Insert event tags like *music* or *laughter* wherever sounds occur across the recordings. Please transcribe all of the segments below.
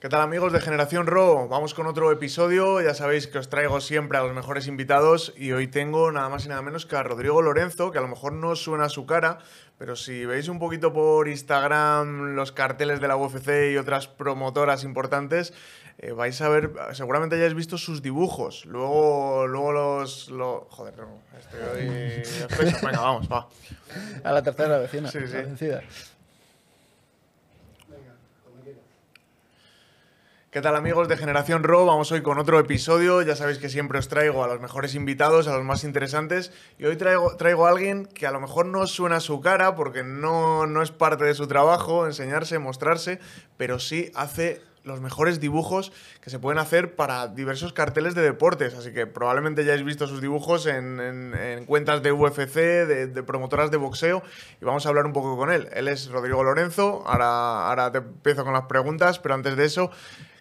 ¿Qué tal amigos de Generación Ro? Vamos con otro episodio. Ya sabéis que os traigo siempre a los mejores invitados y hoy tengo nada más y nada menos que a Rodrigo Lorenzo, que a lo mejor no suena su cara, pero si veis un poquito por Instagram los carteles de la UFC y otras promotoras importantes, eh, vais a ver, seguramente hayáis visto sus dibujos. Luego, luego los... Joder, no, estoy *laughs* Venga, vamos, va. A la tercera vecina. Sí, ¿Qué tal amigos de Generación Ro? Vamos hoy con otro episodio. Ya sabéis que siempre os traigo a los mejores invitados, a los más interesantes. Y hoy traigo, traigo a alguien que a lo mejor no suena su cara porque no, no es parte de su trabajo enseñarse, mostrarse, pero sí hace los mejores dibujos que se pueden hacer para diversos carteles de deportes. Así que probablemente ya hayáis visto sus dibujos en, cuentas de UFC, de, promotoras de boxeo, y vamos a hablar un poco con él. Él es Rodrigo Lorenzo, ahora, ahora te empiezo con las preguntas, pero antes de eso,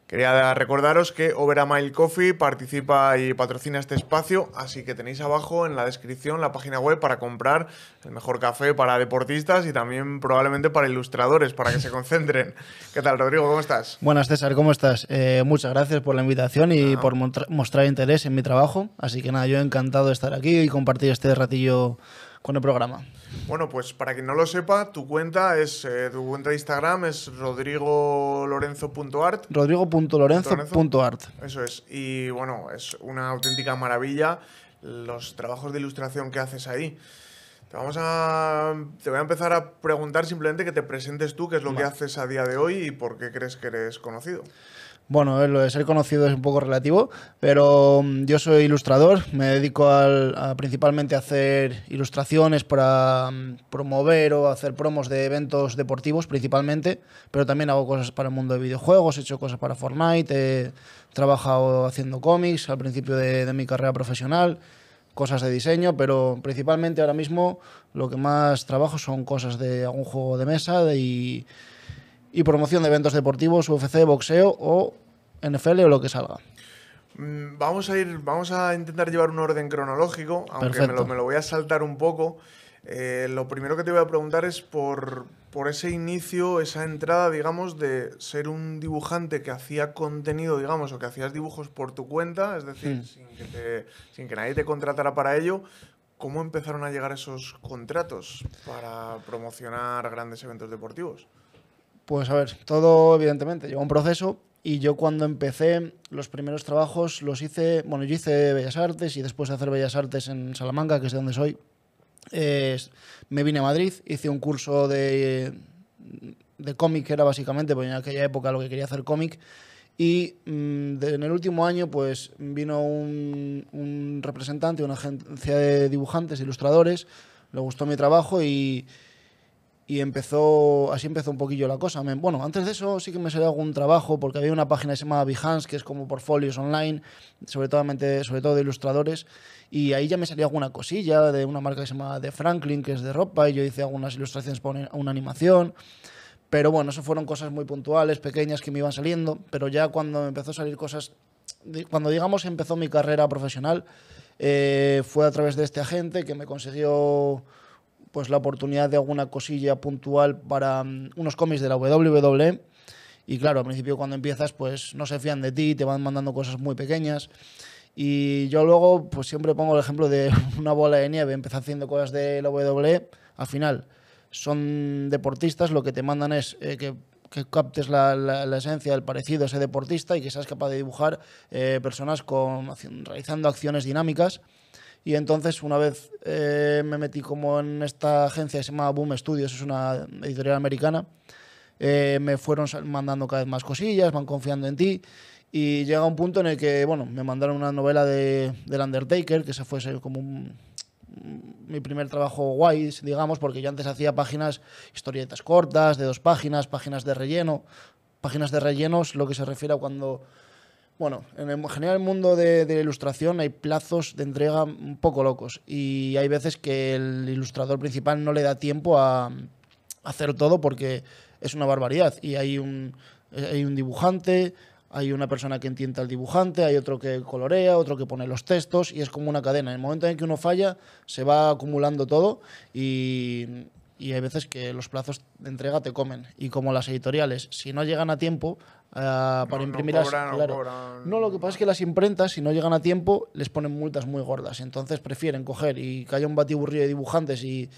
Quería recordaros que Over Mile Coffee participa y patrocina este espacio, así que tenéis abajo en la descripción la página web para comprar el mejor café para deportistas y también probablemente para ilustradores, para que se concentren. *laughs* ¿Qué tal, Rodrigo? ¿Cómo estás? Buenas, César, ¿cómo estás? Eh, muchas gracias por la invitación y por mostrar interés en mi trabajo. Así que nada, yo he encantado de estar aquí y compartir este ratillo con el programa. Bueno, pues para quien no lo sepa, tu cuenta es eh, tu cuenta de Instagram es rodrigolorenzo.art. Rodrigo.lorenzo.art. Eso es. Y bueno, es una auténtica maravilla los trabajos de ilustración que haces ahí. Te vamos a te voy a empezar a preguntar simplemente que te presentes tú, qué es lo que haces a día de hoy y por qué crees que eres conocido. Bueno, lo de ser conocido es un poco relativo, pero mm, yo soy ilustrador, me dedico principalmente a hacer ilustraciones para mm, promover o hacer promos de eventos deportivos principalmente, pero también hago cosas para el mundo de videojuegos, he hecho cosas para Fortnite, he trabajado haciendo cómics al principio de, de mi carrera profesional, cosas de diseño, pero principalmente ahora mismo lo que más trabajo son cosas de algún juego de mesa y y promoción de eventos deportivos, UFC, boxeo o NFL o lo que salga. Mm, vamos a ir, vamos a intentar llevar un orden cronológico, aunque me lo, voy a saltar un poco. Eh, lo primero que te voy a preguntar es por, ese inicio, esa entrada, digamos, de ser un dibujante que hacía contenido, digamos, o que hacías dibujos por tu cuenta, es decir, hmm. sin, que sin que nadie te contratara para ello. ¿Cómo empezaron a llegar esos contratos para promocionar grandes eventos deportivos? Pues a ver, todo evidentemente lleva un proceso y yo cuando empecé los primeros trabajos los hice, bueno, yo hice Bellas Artes y después de hacer Bellas Artes en Salamanca, que es de donde soy, me vine a Madrid, hice un curso de, de cómic, que era básicamente, porque en aquella época lo que quería hacer cómic, y mm, en el último año pues vino un representante, una agencia de dibujantes, ilustradores, le gustó mi trabajo y y empezó, así empezó un poquillo la cosa. bueno, antes de eso sí que me salió algún trabajo porque había una página que se llamaba Behance, que es como portfolios online, sobre todo, sobre todo de ilustradores, y ahí ya me salía alguna cosilla de una marca que se llama The Franklin, que es de ropa, y yo hice algunas ilustraciones para una animación. Pero bueno, eso fueron cosas muy puntuales, pequeñas que me iban saliendo, pero ya cuando empezó a salir cosas, cuando digamos empezó mi carrera profesional, eh, fue a través de este agente que me consiguió pues la oportunidad de alguna cosilla puntual para mm, unos cómics de la WWE. Y claro, al principio cuando empiezas, pues no se fían de ti, te van mandando cosas muy pequeñas. Y yo luego, pues siempre pongo el ejemplo de *laughs* una bola de nieve. Empecé haciendo cosas de la WWE, al final son deportistas, lo que te mandan es eh, que, captes la, esencia, del parecido a ese deportista y que seas capaz de dibujar eh, personas con, realizando acciones dinámicas. Y entonces una vez eh, me metí como en esta agencia que se llama Boom Studios, es una editorial americana, eh, me fueron mandando cada vez más cosillas, van confiando en ti. Y llega un punto en el que, bueno, me mandaron una novela de, del Undertaker, que se fue como mi primer trabajo guay, digamos, porque yo antes hacía páginas, historietas cortas, de dos páginas, páginas de relleno. Páginas de relleno es lo que se refiere a cuando bueno, en, el, en general el mundo de, la ilustración hay plazos de entrega un poco locos y hay veces que el ilustrador principal no le da tiempo a, hacer todo porque es una barbaridad y hay un, hay un dibujante, hay una persona que entiende al dibujante, hay otro que colorea, otro que pone los textos y es como una cadena. En el momento en que uno falla se va acumulando todo y hay veces que los plazos de entrega te comen. Y como las editoriales, si no llegan a tiempo, Ah, para no, imprimir no no, lo que pasa es que las imprentas, si no llegan a tiempo, les ponen multas muy gordas. Entonces prefieren coger y que haya un batiburrillo de dibujantes y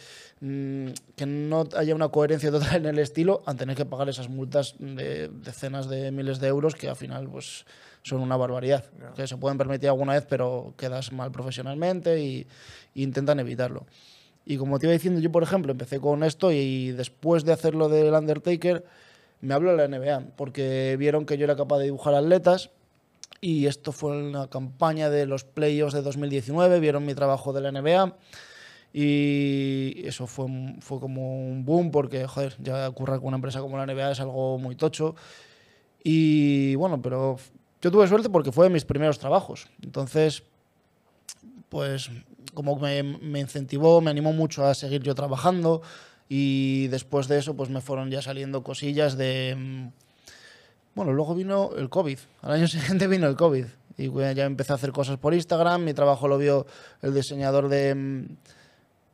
mm, que no haya una coherencia total *laughs* en el estilo, a tener que pagar esas multas de decenas de miles de euros que al final, pues son una barbaridad, que se pueden permitir alguna vez, pero quedas mal profesionalmente y, intentan evitarlo. Y como te iba diciendo, yo por ejemplo empecé con esto y después de hacerlo del Undertaker, me habló la NBA, porque vieron que yo era capaz de dibujar atletas y esto fue una campaña de los playoffs de 2019, vieron mi trabajo de la NBA y eso fue, fue como un boom porque, joder, ya currar con una empresa como la NBA es algo muy tocho y bueno, pero yo tuve suerte porque fue de mis primeros trabajos, entonces pues como me, me incentivó, me animó mucho a seguir yo trabajando, y después de eso, pues me fueron ya saliendo cosillas de. Mm, bueno, luego vino el COVID. Al año *laughs* siguiente vino el COVID. Y ya empecé a hacer cosas por Instagram. Mi trabajo lo vio el diseñador de. Mm,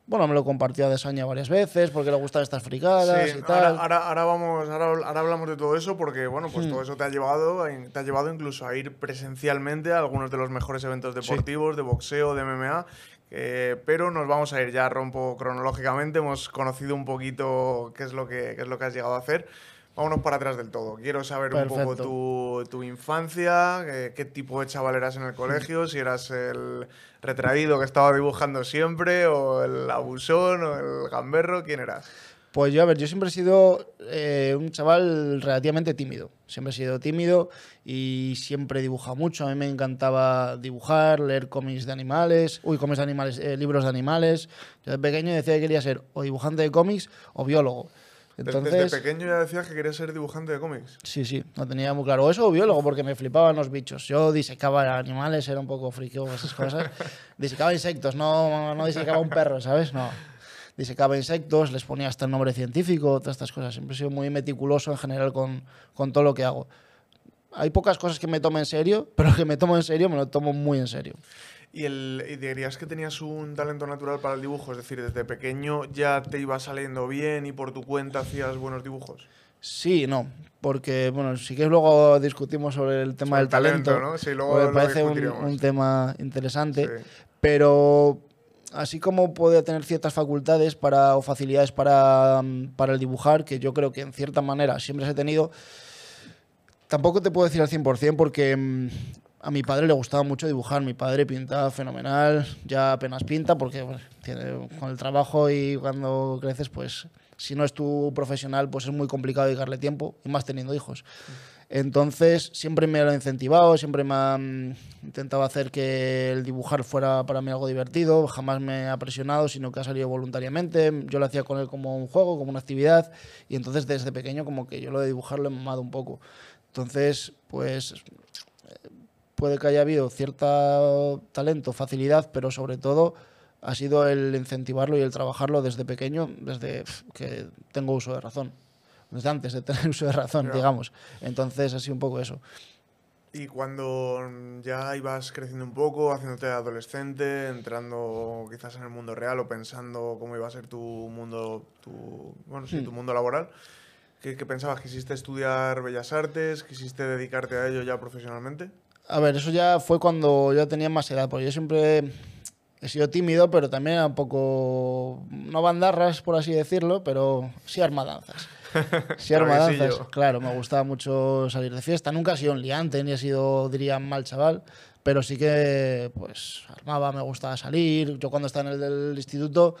bueno, me lo compartió a Desaña varias veces porque le gustan estas fricadas y tal. Ahora, ahora, vamos, ahora, hablamos de todo eso porque, bueno, pues hmm. todo eso te ha, llevado, ha llevado incluso a ir presencialmente a algunos de los mejores eventos deportivos, de boxeo, de MMA. Eh, pero nos vamos a ir ya rompo cronológicamente. Hemos conocido un poquito qué es lo que, es lo que has llegado a hacer. Vámonos para atrás del todo. Quiero saber un poco tu, infancia, eh, qué tipo de chaval eras en el colegio, si eras el retraído que estaba dibujando siempre, o el abusón, o el gamberro, quién eras. Pues yo, a ver, yo siempre he sido eh, un chaval relativamente tímido. Siempre he sido tímido y siempre he dibujado mucho. A mí me encantaba dibujar, leer cómics de animales, uy, cómics de animales, eh, libros de animales. Yo de pequeño decía que quería ser o dibujante de cómics o biólogo. Entonces, desde, pequeño ya decías que querías ser dibujante de cómics. Sí, sí, no tenía muy claro. Eso o biólogo, porque me flipaban los bichos. Yo disecaba animales, era un poco friki esas cosas. *laughs* disecaba insectos, no, no disecaba un perro, ¿sabes? No disecaba insectos, les ponía hasta el nombre científico, todas estas cosas. Siempre he sido muy meticuloso en general con, con todo lo que hago. Hay pocas cosas que me tomo en serio, *laughs* pero que me tomo en serio me lo tomo muy en serio. ¿Y, el, ¿Y dirías que tenías un talento natural para el dibujo? Es decir, desde pequeño ya te iba saliendo bien y por tu cuenta hacías buenos dibujos. Sí, no, porque bueno, sí que luego discutimos sobre el tema del talento, ¿no? sí, luego me parece un, tema interesante, pero así como puede tener ciertas facultades para, o facilidades mm, para, el dibujar, que yo creo que en cierta manera siempre se ha tenido, tampoco te puedo decir al 100% porque mm, a mi padre le gustaba mucho dibujar, mi padre pintaba fenomenal, ya apenas pinta porque con el trabajo y cuando creces, pues si no es tu profesional, pues es muy complicado dedicarle tiempo, y más teniendo hijos. Entonces siempre me lo incentivado, siempre me ha intentado hacer que el dibujar fuera para mí algo divertido, jamás me ha presionado, sino que ha salido voluntariamente, yo lo hacía con él como un juego, como una actividad, y entonces desde pequeño como que yo lo de dibujar lo he mamado un poco. Entonces, pues puede que haya habido cierto talento, facilidad, pero sobre todo ha sido el incentivarlo y el trabajarlo desde pequeño, desde que tengo uso de razón antes de tener *laughs* uso de razón, digamos. Entonces, así un poco eso. Y cuando ya ibas creciendo un poco, haciéndote adolescente, entrando quizás en el mundo real o pensando cómo iba a ser tu mundo, tu, bueno, tu hmm. mundo laboral, ¿qué, ¿qué, pensabas? ¿Quisiste estudiar Bellas Artes? ¿Quisiste dedicarte a ello ya profesionalmente? A ver, eso ya fue cuando yo tenía más edad, porque yo siempre he sido tímido, pero también un poco, no bandarras, por así decirlo, pero sí armadanzas. *laughs* Sí, armadanzas. claro, me gustaba mucho salir de fiesta. Nunca he sido un liante, ni he sido, diría mal chaval. Pero sí que, pues, armaba, me gustaba salir. Yo cuando estaba en el del instituto,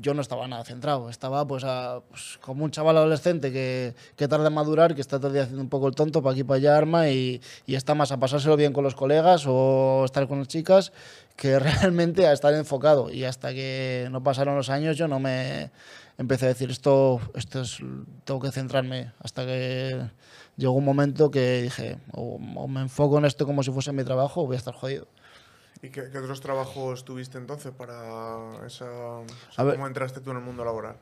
yo no estaba nada centrado. Estaba, pues, pues como un chaval adolescente que, que, tarda en madurar, que está todo el día haciendo un poco el tonto para aquí, para allá, arma. Y, y está más a pasárselo bien con los colegas o estar con las chicas que *laughs* realmente a estar enfocado. Y hasta que no pasaron los años, yo no me empecé a decir esto, esto es, tengo que centrarme hasta que llegó un momento que dije, o, me enfoco en esto como si fuese mi trabajo o voy a estar jodido. ¿Y qué, otros trabajos tuviste entonces para esa... O ¿Cómo entraste tú en el mundo laboral?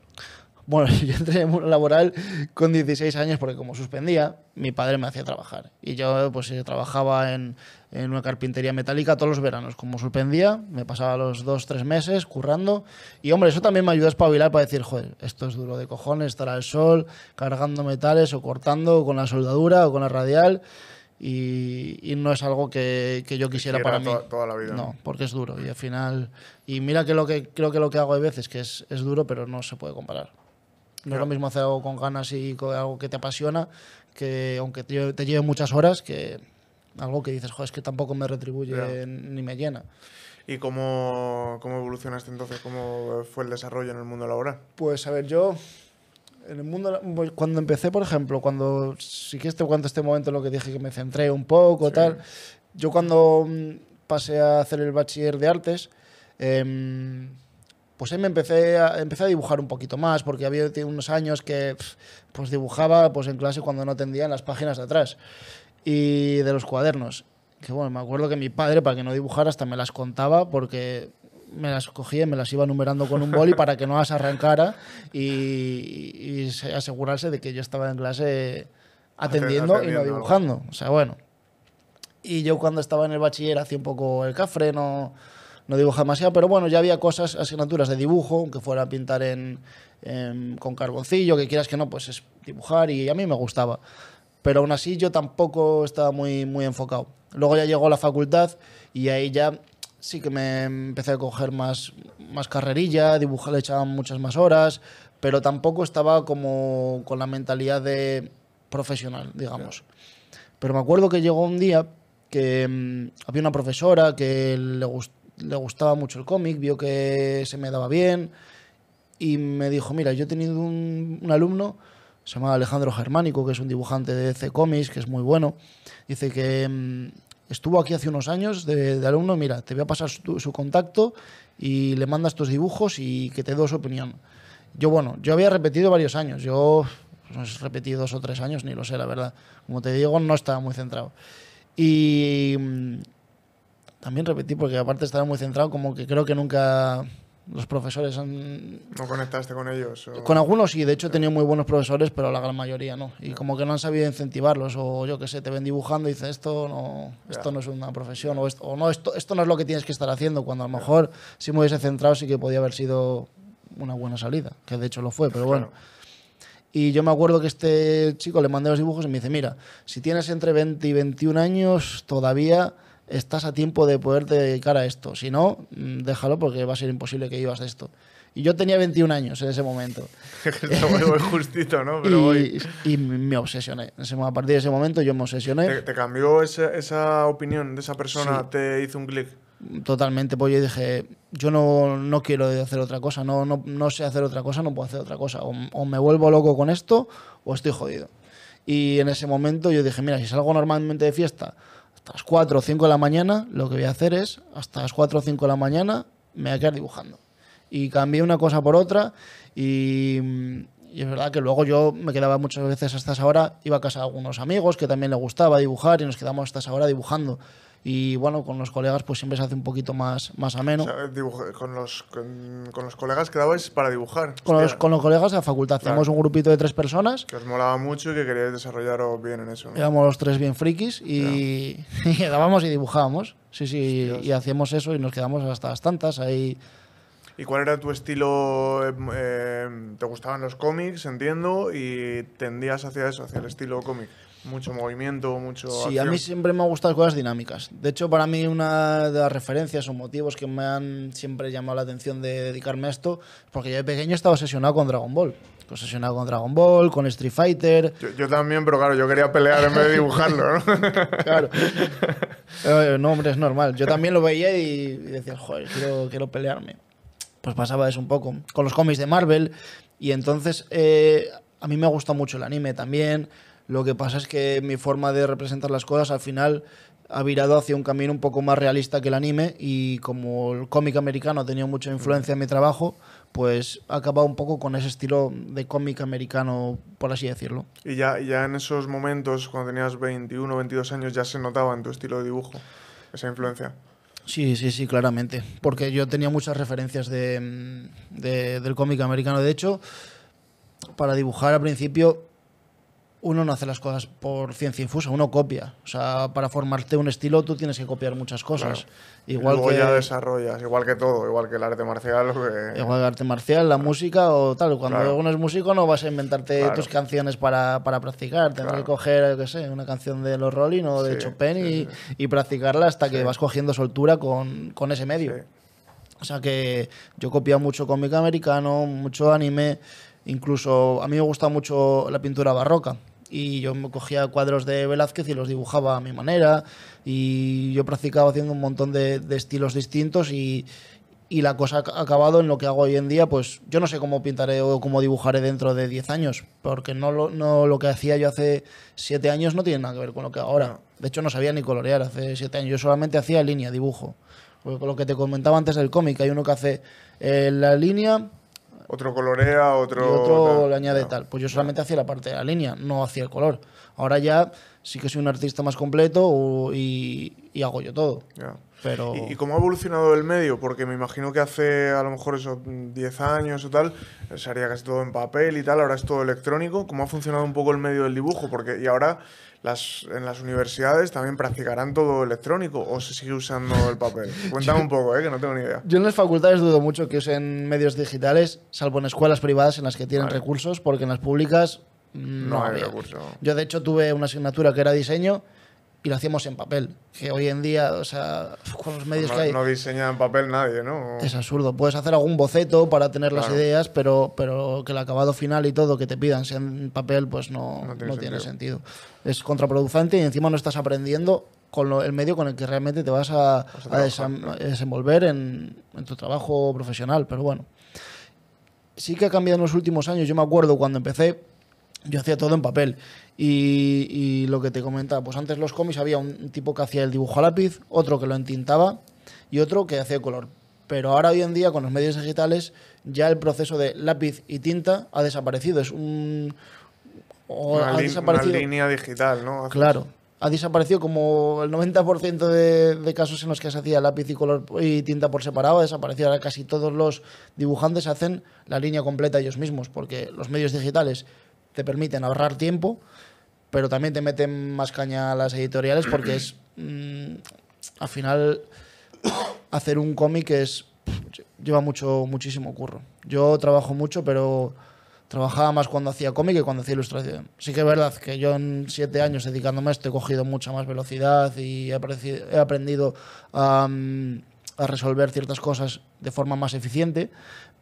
Bueno, *laughs* yo entré en el mundo laboral con 16 años porque como suspendía, mi padre me hacía trabajar. Y yo pues eh, trabajaba en, en una carpintería metálica todos los veranos. Como sorprendía, me pasaba los dos, tres meses currando. Y hombre, eso también me ayuda a espabilar para decir, joder, esto es duro de cojones, estar al sol, cargando metales o cortando con la soldadura o con la radial. Y, no es algo que, que yo quisiera para mí. Toda, la vida. No, porque es duro. Y al final. Y mira que lo que creo que lo que hago de veces que es, es duro, pero no se puede comparar. No es lo mismo hacer algo con ganas y con algo que te apasiona, que aunque te lleve muchas horas, que algo que dices, joder, es que tampoco me retribuye ni me llena. ¿Y cómo, cómo, evolucionaste entonces? ¿Cómo fue el desarrollo en el mundo laboral? Pues a ver, yo, en el mundo, pues, cuando empecé, por ejemplo, cuando, si quieres te cuento este momento lo que dije que me centré un poco, tal, yo cuando mm, pasé a hacer el bachiller de artes, em, pues ahí me empecé a, empecé a dibujar un poquito más, porque había unos años que pues dibujaba pues en clase cuando no tendía en las páginas de atrás y de los cuadernos. Que bueno, me acuerdo que mi padre, para que no dibujara, hasta me las contaba porque me las cogía y me las iba numerando con un boli para que no las arrancara y, asegurarse de que yo estaba en clase atendiendo, y no dibujando. O sea, bueno. Y yo cuando estaba en el bachiller hacía un poco el cafre, no, no dibujaba demasiado, pero bueno, ya había cosas, asignaturas de dibujo, aunque fuera pintar con carboncillo, que quieras que no, pues es dibujar y a mí me gustaba pero aún así yo tampoco estaba muy, muy enfocado. Luego ya llegó a la facultad y ahí ya sí que me empecé a coger más, más carrerilla, dibujar, le echaban muchas más horas, pero tampoco estaba como con la mentalidad de profesional, digamos. Pero me acuerdo que llegó un día que mm, había una profesora que le, gustaba mucho el cómic, vio que se me daba bien y me dijo, mira, yo he tenido un alumno se llama Alejandro Germánico, que es un dibujante de C Comics, que es muy bueno. Dice que mm, estuvo aquí hace unos años de, alumno, mira, te voy a pasar su, contacto y le mandas tus dibujos y que te dé su opinión. Yo, bueno, yo había repetido varios años, yo pues, no he repetido dos o tres años, ni lo sé, la verdad. Como te digo, no estaba muy centrado. Y mm, también repetí porque aparte estaba muy centrado, como que creo que nunca los profesores han... ¿No conectaste con ellos? Con algunos sí, de hecho he tenido muy buenos profesores, pero la gran mayoría no. Y como que no han sabido incentivarlos, o yo qué sé, te ven dibujando y dices, esto no, esto no es una profesión, o, esto, no, esto, esto, no es lo que tienes que estar haciendo, cuando a lo mejor si me hubiese centrado sí que podía haber sido una buena salida, que de hecho lo fue, pero bueno. Y yo me acuerdo que este chico le mandé los dibujos y me dice, mira, si tienes entre 20 y 21 años, todavía estás a tiempo de poder dedicar a esto. Si no, mm, déjalo porque va a ser imposible que vivas de esto. Y yo tenía 21 años en ese momento. *laughs* justito, ¿no? y, me obsesioné. A partir de ese momento yo me obsesioné. ¿Te, cambió esa, opinión de esa persona? ¿Te hizo un clic? Totalmente, pues yo dije, yo no, quiero hacer otra cosa, no, no, sé hacer otra cosa, no puedo hacer otra cosa. O, o, me vuelvo loco con esto o estoy jodido. Y en ese momento yo dije, mira, si salgo normalmente de fiesta hasta las 4 o 5 de la mañana, lo que voy a hacer es, hasta las 4 o 5 de la mañana, me voy a quedar dibujando. Y cambié una cosa por otra y, es verdad que luego yo me quedaba muchas veces hasta esa hora, iba a casa de algunos amigos que también le gustaba dibujar y nos quedamos hasta esa hora dibujando y bueno, con los colegas pues siempre se hace un poquito más, más ameno. con, los, con, los colegas quedabais para dibujar. Con los, con los, colegas de la facultad, hacíamos un grupito de tres personas. Que os molaba mucho y que queríais desarrollaros bien en eso. Éramos los tres bien frikis y, *laughs* y quedábamos y dibujábamos. Sí, sí, y, hacíamos eso y nos quedamos hasta las tantas ahí. ¿Y cuál era tu estilo? Em, em, ¿Te gustaban los cómics, entiendo? ¿Y tendías hacia eso, hacia el estilo cómic? Mucho movimiento, mucho. Sí, a mí siempre me han gustado cosas dinámicas. De hecho, para mí, una de las referencias o motivos que me han siempre llamado la atención de dedicarme a esto, porque yo de pequeño estaba obsesionado con Dragon Ball. Obsesionado con Dragon Ball, con Street Fighter. Yo, también, pero claro, yo quería pelear en vez de dibujarlo, *laughs* claro. Eh, no, hombre, es normal. Yo también lo veía y, decía, joder, quiero, quiero pelearme. Pues pasaba eso un poco. Con los cómics de Marvel. Y entonces, eh, a mí me gusta mucho el anime también. Lo que pasa es que mi forma de representar las cosas al final ha virado hacia un camino un poco más realista que el anime y como el cómic americano ha tenido mucha mm. influencia en mi trabajo, pues ha acabado un poco con ese estilo de cómic americano, por así decirlo. Y ya, ya en esos momentos, cuando tenías 21, 22 años, ya se notaba en tu estilo de dibujo esa influencia. Sí, sí, sí, claramente. Porque yo tenía muchas referencias de, mm, del cómic americano. De hecho, para dibujar al principio uno no hace las cosas por ciencia infusa, uno copia. O sea, para formarte un estilo tú tienes que copiar muchas cosas. Igual que, ya desarrollas, igual que todo, igual que el arte marcial. Igual que el arte marcial, la música o tal. Cuando uno es músico no vas a inventarte tus canciones para, practicar. Tendrás que coger, yo qué sé, una canción de los Rolling o de Chopin y, practicarla hasta que vas cogiendo soltura con, con ese medio. O sea que yo copia mucho cómic americano, mucho anime. Incluso a mí me gusta mucho la pintura barroca y yo me cogía cuadros de Velázquez y los dibujaba a mi manera y yo practicaba haciendo un montón de, estilos distintos y, y la cosa ha acabado en lo que hago hoy en día, pues yo no sé cómo pintaré o cómo dibujaré dentro de 10 años, porque no lo, no lo que hacía yo hace 7 años no tiene nada que ver con lo que ahora. De hecho, no sabía ni colorear hace 7 años, yo solamente hacía línea, dibujo. lo que te comentaba antes del cómic, hay uno que hace eh, la línea, otro colorea, otro. Y otro le añade tal. Pues yo solamente hacía la parte de la línea, no hacía el color. Ahora ya sí que soy un artista más completo y, hago yo todo. Pero... ¿Y, cómo ha evolucionado el medio? Porque me imagino que hace a lo mejor esos 10 años o tal, eh, se haría casi todo en papel y tal, ahora es todo electrónico. ¿Cómo ha funcionado un poco el medio del dibujo? Porque, y ahora las, en las universidades también practicarán todo electrónico o se sigue usando el papel? *laughs* Cuéntame un poco, ¿eh? que no tengo ni idea. Yo en las facultades dudo mucho que usen medios digitales, salvo en escuelas privadas en las que tienen recursos, porque en las públicas no, no hay recursos. Yo de hecho tuve una asignatura que era diseño y lo hacíamos en papel. Que hoy en día, o sea, con los medios que hay. No diseña en papel nadie, ¿no? Es absurdo. Puedes hacer algún boceto para tener las ideas, pero, pero que el acabado final y todo que te pidan sea en papel, pues no, no, tiene, sentido. Es contraproducente y encima no estás aprendiendo con el medio con el que realmente te vas a, a, desenvolver en, en tu trabajo profesional. Pero bueno, sí que ha cambiado en los últimos años. Yo me acuerdo cuando empecé, yo hacía todo en papel. Y, lo que te comentaba, pues antes los cómics había un tipo que hacía el dibujo a lápiz, otro que lo entintaba y otro que hacía color. Pero ahora hoy en día con los medios digitales ya el proceso de lápiz y tinta ha desaparecido. Es un... una, ha desaparecido. línea digital, ¿no? Claro ha desaparecido como el 90% de, de, casos en los que se hacía lápiz y color y tinta por separado, ha desaparecido. Ahora casi todos los dibujantes hacen la línea completa ellos mismos, porque los medios digitales te permiten ahorrar tiempo, pero también te meten más caña a las editoriales porque es, mm, al final, hacer un cómic es lleva mucho, muchísimo curro. Yo trabajo mucho, pero trabajaba más cuando hacía cómic que cuando hacía ilustración. Sí que es verdad que yo en siete años dedicándome a esto he cogido mucha más velocidad y he aprendido mm, a resolver ciertas cosas de forma más eficiente,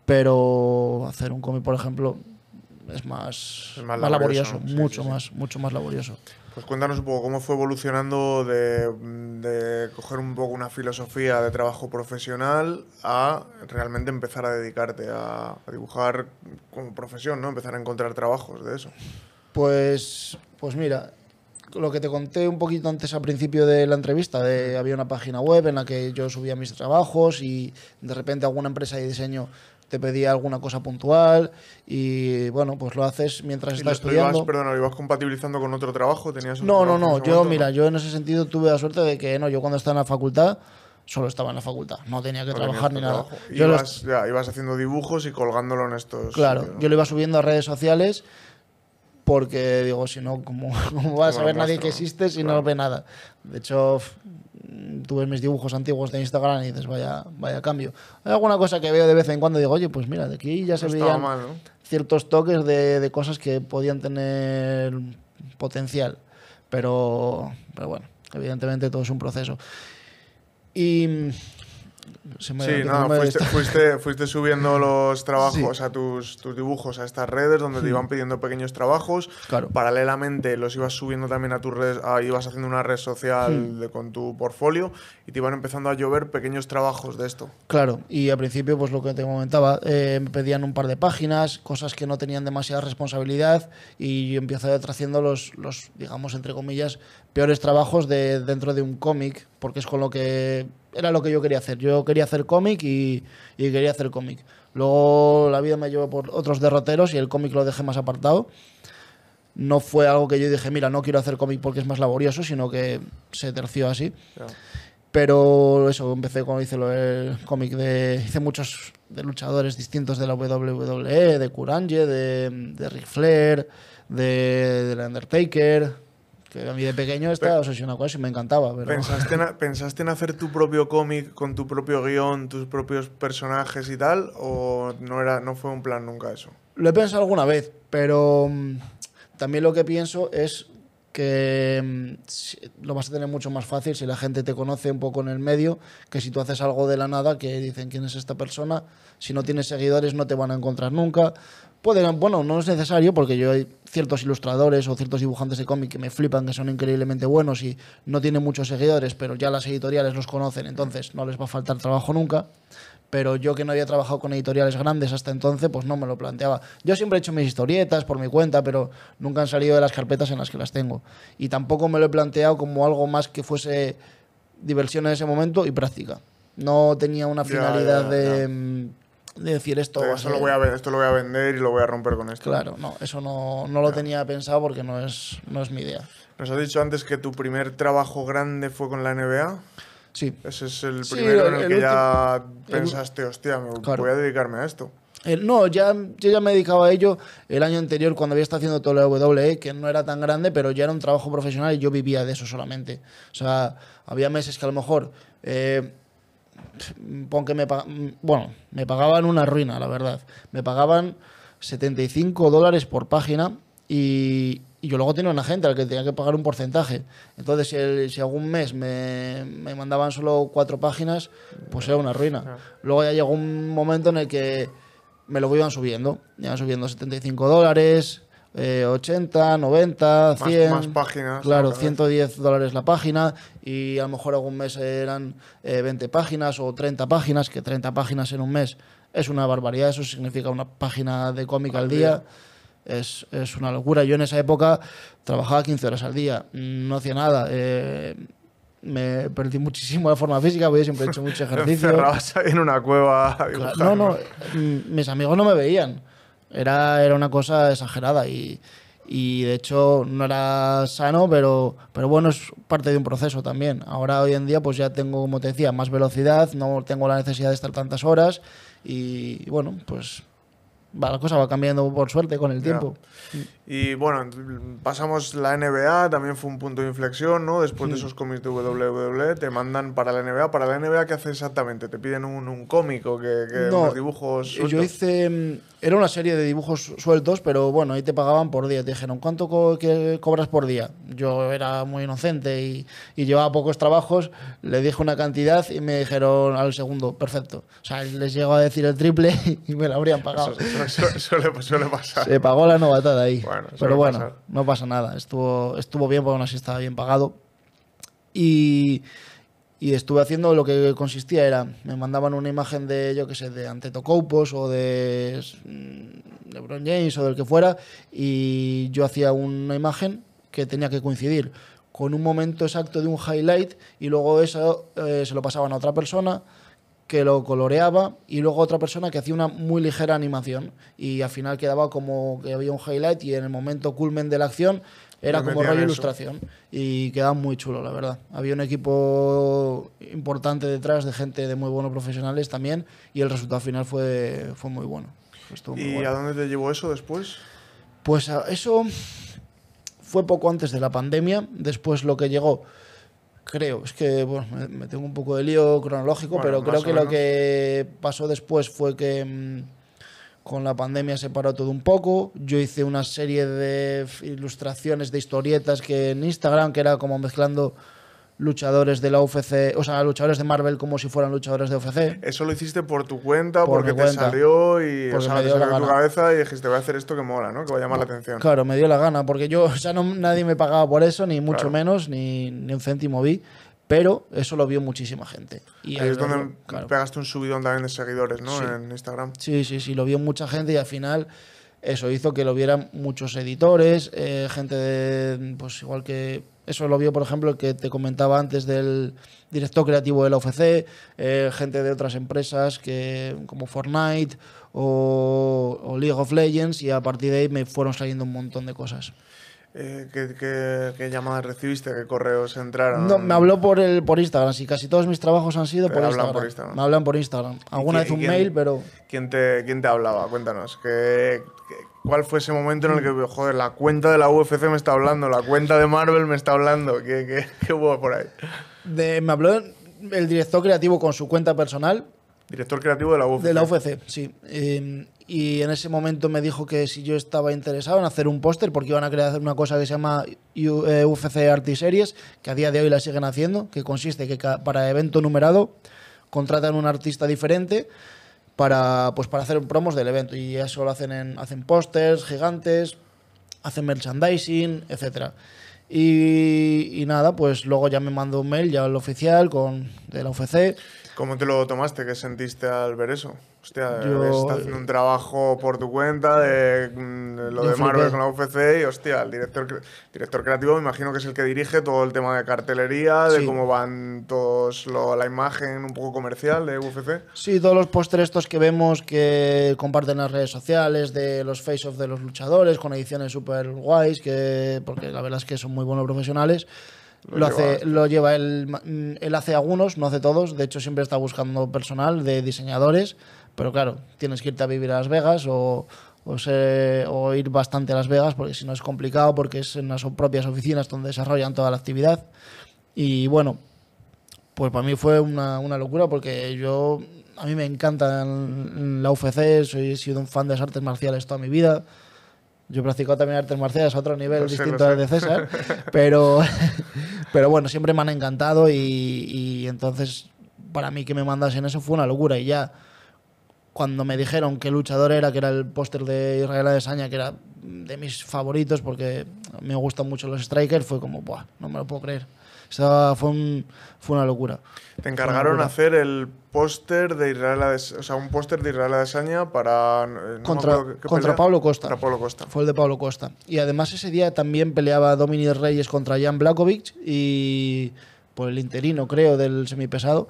pero hacer un cómic, por ejemplo, es más, laborioso, mucho, Más, mucho más laborioso. Pues cuéntanos un poco cómo fue evolucionando de, coger un poco una filosofía de trabajo profesional a realmente empezar a dedicarte a, dibujar como profesión, ¿no? Empezar a encontrar trabajos de eso. Pues, pues mira, lo que te conté un poquito antes al principio de la entrevista, de, había una página web en la que yo subía mis trabajos y de repente alguna empresa de diseño te pedía alguna cosa puntual y bueno, pues lo haces mientras estás estudiando. Ibas, perdona, ¿lo ibas compatibilizando con otro trabajo? ¿Tenías no, no, no, yo mira, yo en ese sentido tuve la suerte de que no, yo cuando estaba en la facultad solo estaba en la facultad, no tenía que trabajar ni nada. Yo ibas, ya, ibas haciendo dibujos y colgándolo en estos... Claro, yo lo iba subiendo a redes sociales porque digo, si no, ¿cómo, *laughs* va a saber nadie que existe si no no ve nada? De hecho, Mm, tú ves mis dibujos antiguos de Instagram y dices, vaya, vaya cambio. Hay alguna cosa que veo de vez en cuando y digo, oye, pues mira, de aquí ya se veían ciertos toques de, de, cosas que podían tener potencial. Pero, pero bueno, evidentemente todo es un proceso. Y sí, fuiste, subiendo los trabajos a tus, tus, dibujos a estas redes donde te iban pidiendo pequeños trabajos. Paralelamente los ibas subiendo también a tus redes, ibas haciendo una red social con tu portfolio y te iban empezando a llover pequeños trabajos de esto. Claro, y al principio, pues lo que te comentaba, eh, pedían un par de páginas, cosas que no tenían demasiada responsabilidad y yo empiezo haciendo los, los, digamos, entre comillas, peores trabajos de, dentro de un cómic, porque es con lo que era lo que yo quería hacer. Yo quería hacer cómic y, quería hacer cómic. Luego la vida me llevó por otros derroteros y el cómic lo dejé más apartado. No fue algo que yo dije, mira, no quiero hacer cómic porque es más laborioso, sino que se terció así. Pero eso, empecé cuando hice el cómic de. Hice muchos de luchadores distintos de la WWE, de Kurange, de, de Ric Flair, de, de The Undertaker, que a mí de pequeño estaba obsesionado con eso y me encantaba. ¿verdad? ¿Pensaste, en, hacer tu propio cómic con tu propio guión, tus propios personajes y tal? ¿O no, era, no fue un plan nunca eso? Lo he pensado alguna vez, pero mm, también lo que pienso es que mm, lo vas a tener mucho más fácil si la gente te conoce un poco en el medio que si tú haces algo de la nada que dicen quién es esta persona, si no tienes seguidores no te van a encontrar nunca, Puede, bueno, no es necesario porque yo hay ciertos ilustradores o ciertos dibujantes de cómic que me flipan, que son increíblemente buenos y no tienen muchos seguidores, pero ya las editoriales los conocen, entonces no les va a faltar trabajo nunca. Pero yo que no había trabajado con editoriales grandes hasta entonces, pues no me lo planteaba. Yo siempre he hecho mis historietas por mi cuenta, pero nunca han salido de las carpetas en las que las tengo. Y tampoco me lo he planteado como algo más que fuese diversión en ese momento y práctica. No tenía una finalidad de mm, de decir esto. esto, lo voy a, vender y lo voy a romper con esto. Claro, no, eso no, lo tenía pensado porque no es, no es mi idea. Nos has dicho antes que tu primer trabajo grande fue con la NBA. Sí. Ese es el primero en el, que ya pensaste, hostia, me voy a dedicarme a esto. Eh, no, ya, yo ya me dedicaba a ello el año anterior cuando había estado haciendo todo el WWE, que no era tan grande, pero ya era un trabajo profesional y yo vivía de eso solamente. O sea, había meses que a lo mejor eh, que me mm, bueno, me pagaban una ruina, la verdad. Me pagaban 75 dólares por página y, yo luego tenía un agente al que tenía que pagar un porcentaje. Entonces, si, algún mes me, me, mandaban solo cuatro páginas, pues era una ruina. Ah. Luego ya llegó un momento en el que me lo iban subiendo. Iban subiendo 75 dólares, 80, 90, 100. páginas. Claro, 110 dólares la página y a lo mejor algún mes eran 20 eh, páginas o 30 páginas, que 30 páginas en un mes es una barbaridad, eso significa una página de cómic al, día. Es, una locura. Yo en esa época trabajaba 15 horas al día, no hacía nada. Eh, me perdí muchísimo de forma física, porque siempre he hecho mucho *laughs* ejercicio. Encerrabas en una cueva. No, no, mm, mis amigos no me veían. Era, era una cosa exagerada y, y de hecho no era sano, pero, pero bueno, es parte de un proceso también. Ahora hoy en día pues ya tengo, como te decía, más velocidad, no tengo la necesidad de estar tantas horas y bueno, pues la cosa va cambiando por suerte con el tiempo. Y bueno, pasamos la NBA, también fue un punto de inflexión, ¿no? Después de esos cómics de WWE, te mandan para la NBA. ¿Para la NBA qué hace exactamente? ¿Te piden un, un cómico que, que dibujos sueltos? Yo hice... Mm, era una serie de dibujos sueltos, pero bueno, ahí te pagaban por día. Te dijeron, ¿cuánto cobras por día? Yo era muy inocente y, llevaba pocos trabajos. Le dije una cantidad y me dijeron al segundo, perfecto. O sea, les llego a decir el triple *laughs* y me lo habrían pagado. *laughs* Se pagó la novatada ahí. Pero bueno, no pasa nada. Estuvo, estuvo bien porque aún así estaba bien pagado. Y, estuve haciendo lo que consistía era, me mandaban una imagen de, yo qué sé, de Antetokounmpos o de mm, LeBron James o del que fuera y yo hacía una imagen que tenía que coincidir con un momento exacto de un highlight y luego eso eh, se lo pasaban a otra persona que lo coloreaba y luego otra persona que hacía una muy ligera animación y al final quedaba como que había un highlight y en el momento culmen de la acción era como Rayo ilustración y quedaba muy chulo, la verdad. Había un equipo importante detrás de gente de muy buenos profesionales también y el resultado final fue, fue muy bueno. ¿Y a dónde te llevó eso después? Pues eso fue poco antes de la pandemia, después lo que llegó creo. Es que me tengo un poco de lío cronológico, pero creo que lo que pasó después fue que mm, con la pandemia se paró todo un poco. Yo hice una serie de ilustraciones de historietas que en Instagram, que era como mezclando luchadores de la UFC, o sea, luchadores de Marvel como si fueran luchadores de UFC. Eso lo hiciste por tu cuenta, porque te salió y o sea, te salió tu cabeza y dijiste, voy a hacer esto que mola, ¿no? Que va a llamar la atención. Claro, me dio la gana, porque yo, o sea, nadie me pagaba por eso, ni mucho menos, ni, un céntimo vi pero eso lo vio muchísima gente. Y ahí es donde pegaste un subidón también de seguidores, ¿no? En Instagram. Sí, sí, sí, lo vio mucha gente y al final eso hizo que lo vieran muchos editores, eh, gente de, pues igual que eso lo vio, por ejemplo, el que te comentaba antes del director creativo de la UFC, eh, gente de otras empresas que, como Fortnite o League of Legends, y a partir de ahí me fueron saliendo un montón de cosas. Eh, ¿qué, llamadas recibiste? ¿Qué correos entraron? No, me habló por, el, por Instagram. Sí, casi todos mis trabajos han sido por Instagram. Me hablan por Instagram. Alguna vez un mail, pero. ¿Quién te, quién te hablaba? Cuéntanos. ¿Cuál fue ese momento en el que, joder, la cuenta de la UFC me está hablando, la cuenta de Marvel me está hablando? ¿Qué, hubo por ahí? me habló el director creativo con su cuenta personal. Director creativo de la UFC. De la UFC, sí. Eh, y en ese momento me dijo que si yo estaba interesado en hacer un póster, porque iban a crear una cosa que se llama UFC eh, Artiseries, Series, que a día de hoy la siguen haciendo, que consiste que para evento numerado contratan un artista diferente para, pues, para hacer promos del evento. Y eso lo hacen en, hacen pósters gigantes, hacen merchandising, etcétera. Y, nada, pues luego ya me mandó un mail ya el oficial con, de la UFC. ¿Cómo te lo tomaste? ¿Qué sentiste al ver eso? Hostia, yo... haciendo un trabajo por tu cuenta de, mm, lo de Marvel con la UFC y hostia, el director, director creativo me imagino que es el que dirige todo el tema de cartelería, de cómo van todos la imagen un poco comercial de UFC. Sí, todos los pósteres estos que vemos que comparten las redes sociales, de los face-off de los luchadores, con ediciones super guays, que, porque la verdad es que son muy buenos profesionales. Lo, hace, lleva. lo lleva él, mm, él hace algunos, no hace todos, de hecho siempre está buscando personal de diseñadores pero claro, tienes que irte a vivir a Las Vegas o, o, ir bastante a Las Vegas, porque si no es complicado, porque es en las propias oficinas donde desarrollan toda la actividad. Y bueno, pues para mí fue una, locura, porque yo, a mí me encanta la UFC, soy, he sido un fan de las artes marciales toda mi vida. Yo he practicado también artes marciales a otro nivel distinto al de César, *laughs* pero, *laughs* pero bueno, siempre me han encantado y, y entonces para mí que me mandasen eso fue una locura y ya cuando me dijeron qué luchador era, que era el póster de Israel Adesanya, que era de mis favoritos porque me gustan mucho los strikers, fue como, Buah, no me lo puedo creer. fue, fue una locura. Te encargaron hacer el póster de Israel o sea, un póster de Israel Adesanya para... contra, Pablo Costa. Contra Pablo Costa. Fue el de Pablo Costa. Y además ese día también peleaba Dominic Reyes contra Jan Blakovic y por el interino, creo, del semipesado.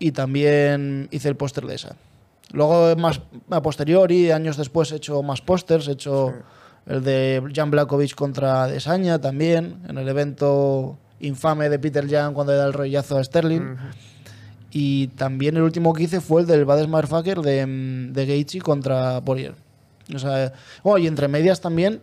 Y también hice el póster de esa. Luego, más a posteriori, años después, he hecho más pósters. He hecho el de Jan Blakovic contra Desaña también, en el evento infame de Peter Jan cuando le da el rollazo a Sterling. Y también el último que hice fue el del Bades Motherfucker de, de Gaethje contra Poirier. O y entre medias también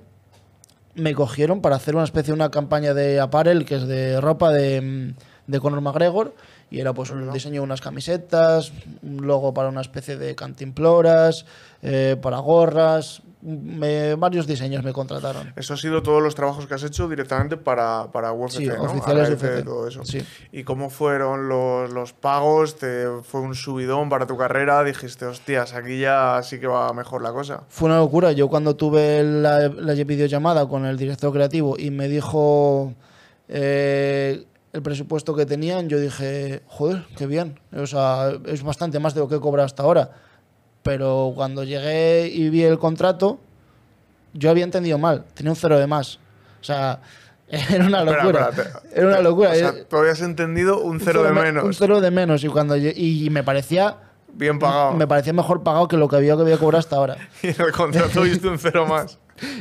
me cogieron para hacer una especie de una campaña de apparel, que es de ropa de, de Conor McGregor, y era pues un diseño de unas camisetas, un logo para una especie de cantimploras, eh, para gorras, varios diseños me contrataron. Eso ha sido todos los trabajos que has hecho directamente para, para sí, oficiales de Todo eso. ¿Y cómo fueron los, pagos? ¿Te, ¿Fue un subidón para tu carrera? ¿Dijiste, hostias, aquí ya sí que va mejor la cosa? Fue una locura. Yo cuando tuve la, videollamada con el director creativo y me dijo... Eh, el presupuesto que tenían, yo dije, joder, qué bien. O sea, es bastante más de lo que he hasta ahora. Pero cuando llegué y vi el contrato, yo había entendido mal. Tenía un cero de más. O sea, *laughs* era una locura. Era una locura. O eh. habías entendido un cero, de menos. Un cero de menos. Y, cuando y me parecía. Bien pagado. Me parecía mejor pagado que lo que había, que había cobrado hasta ahora. *laughs* y en el contrato *laughs* viste un cero más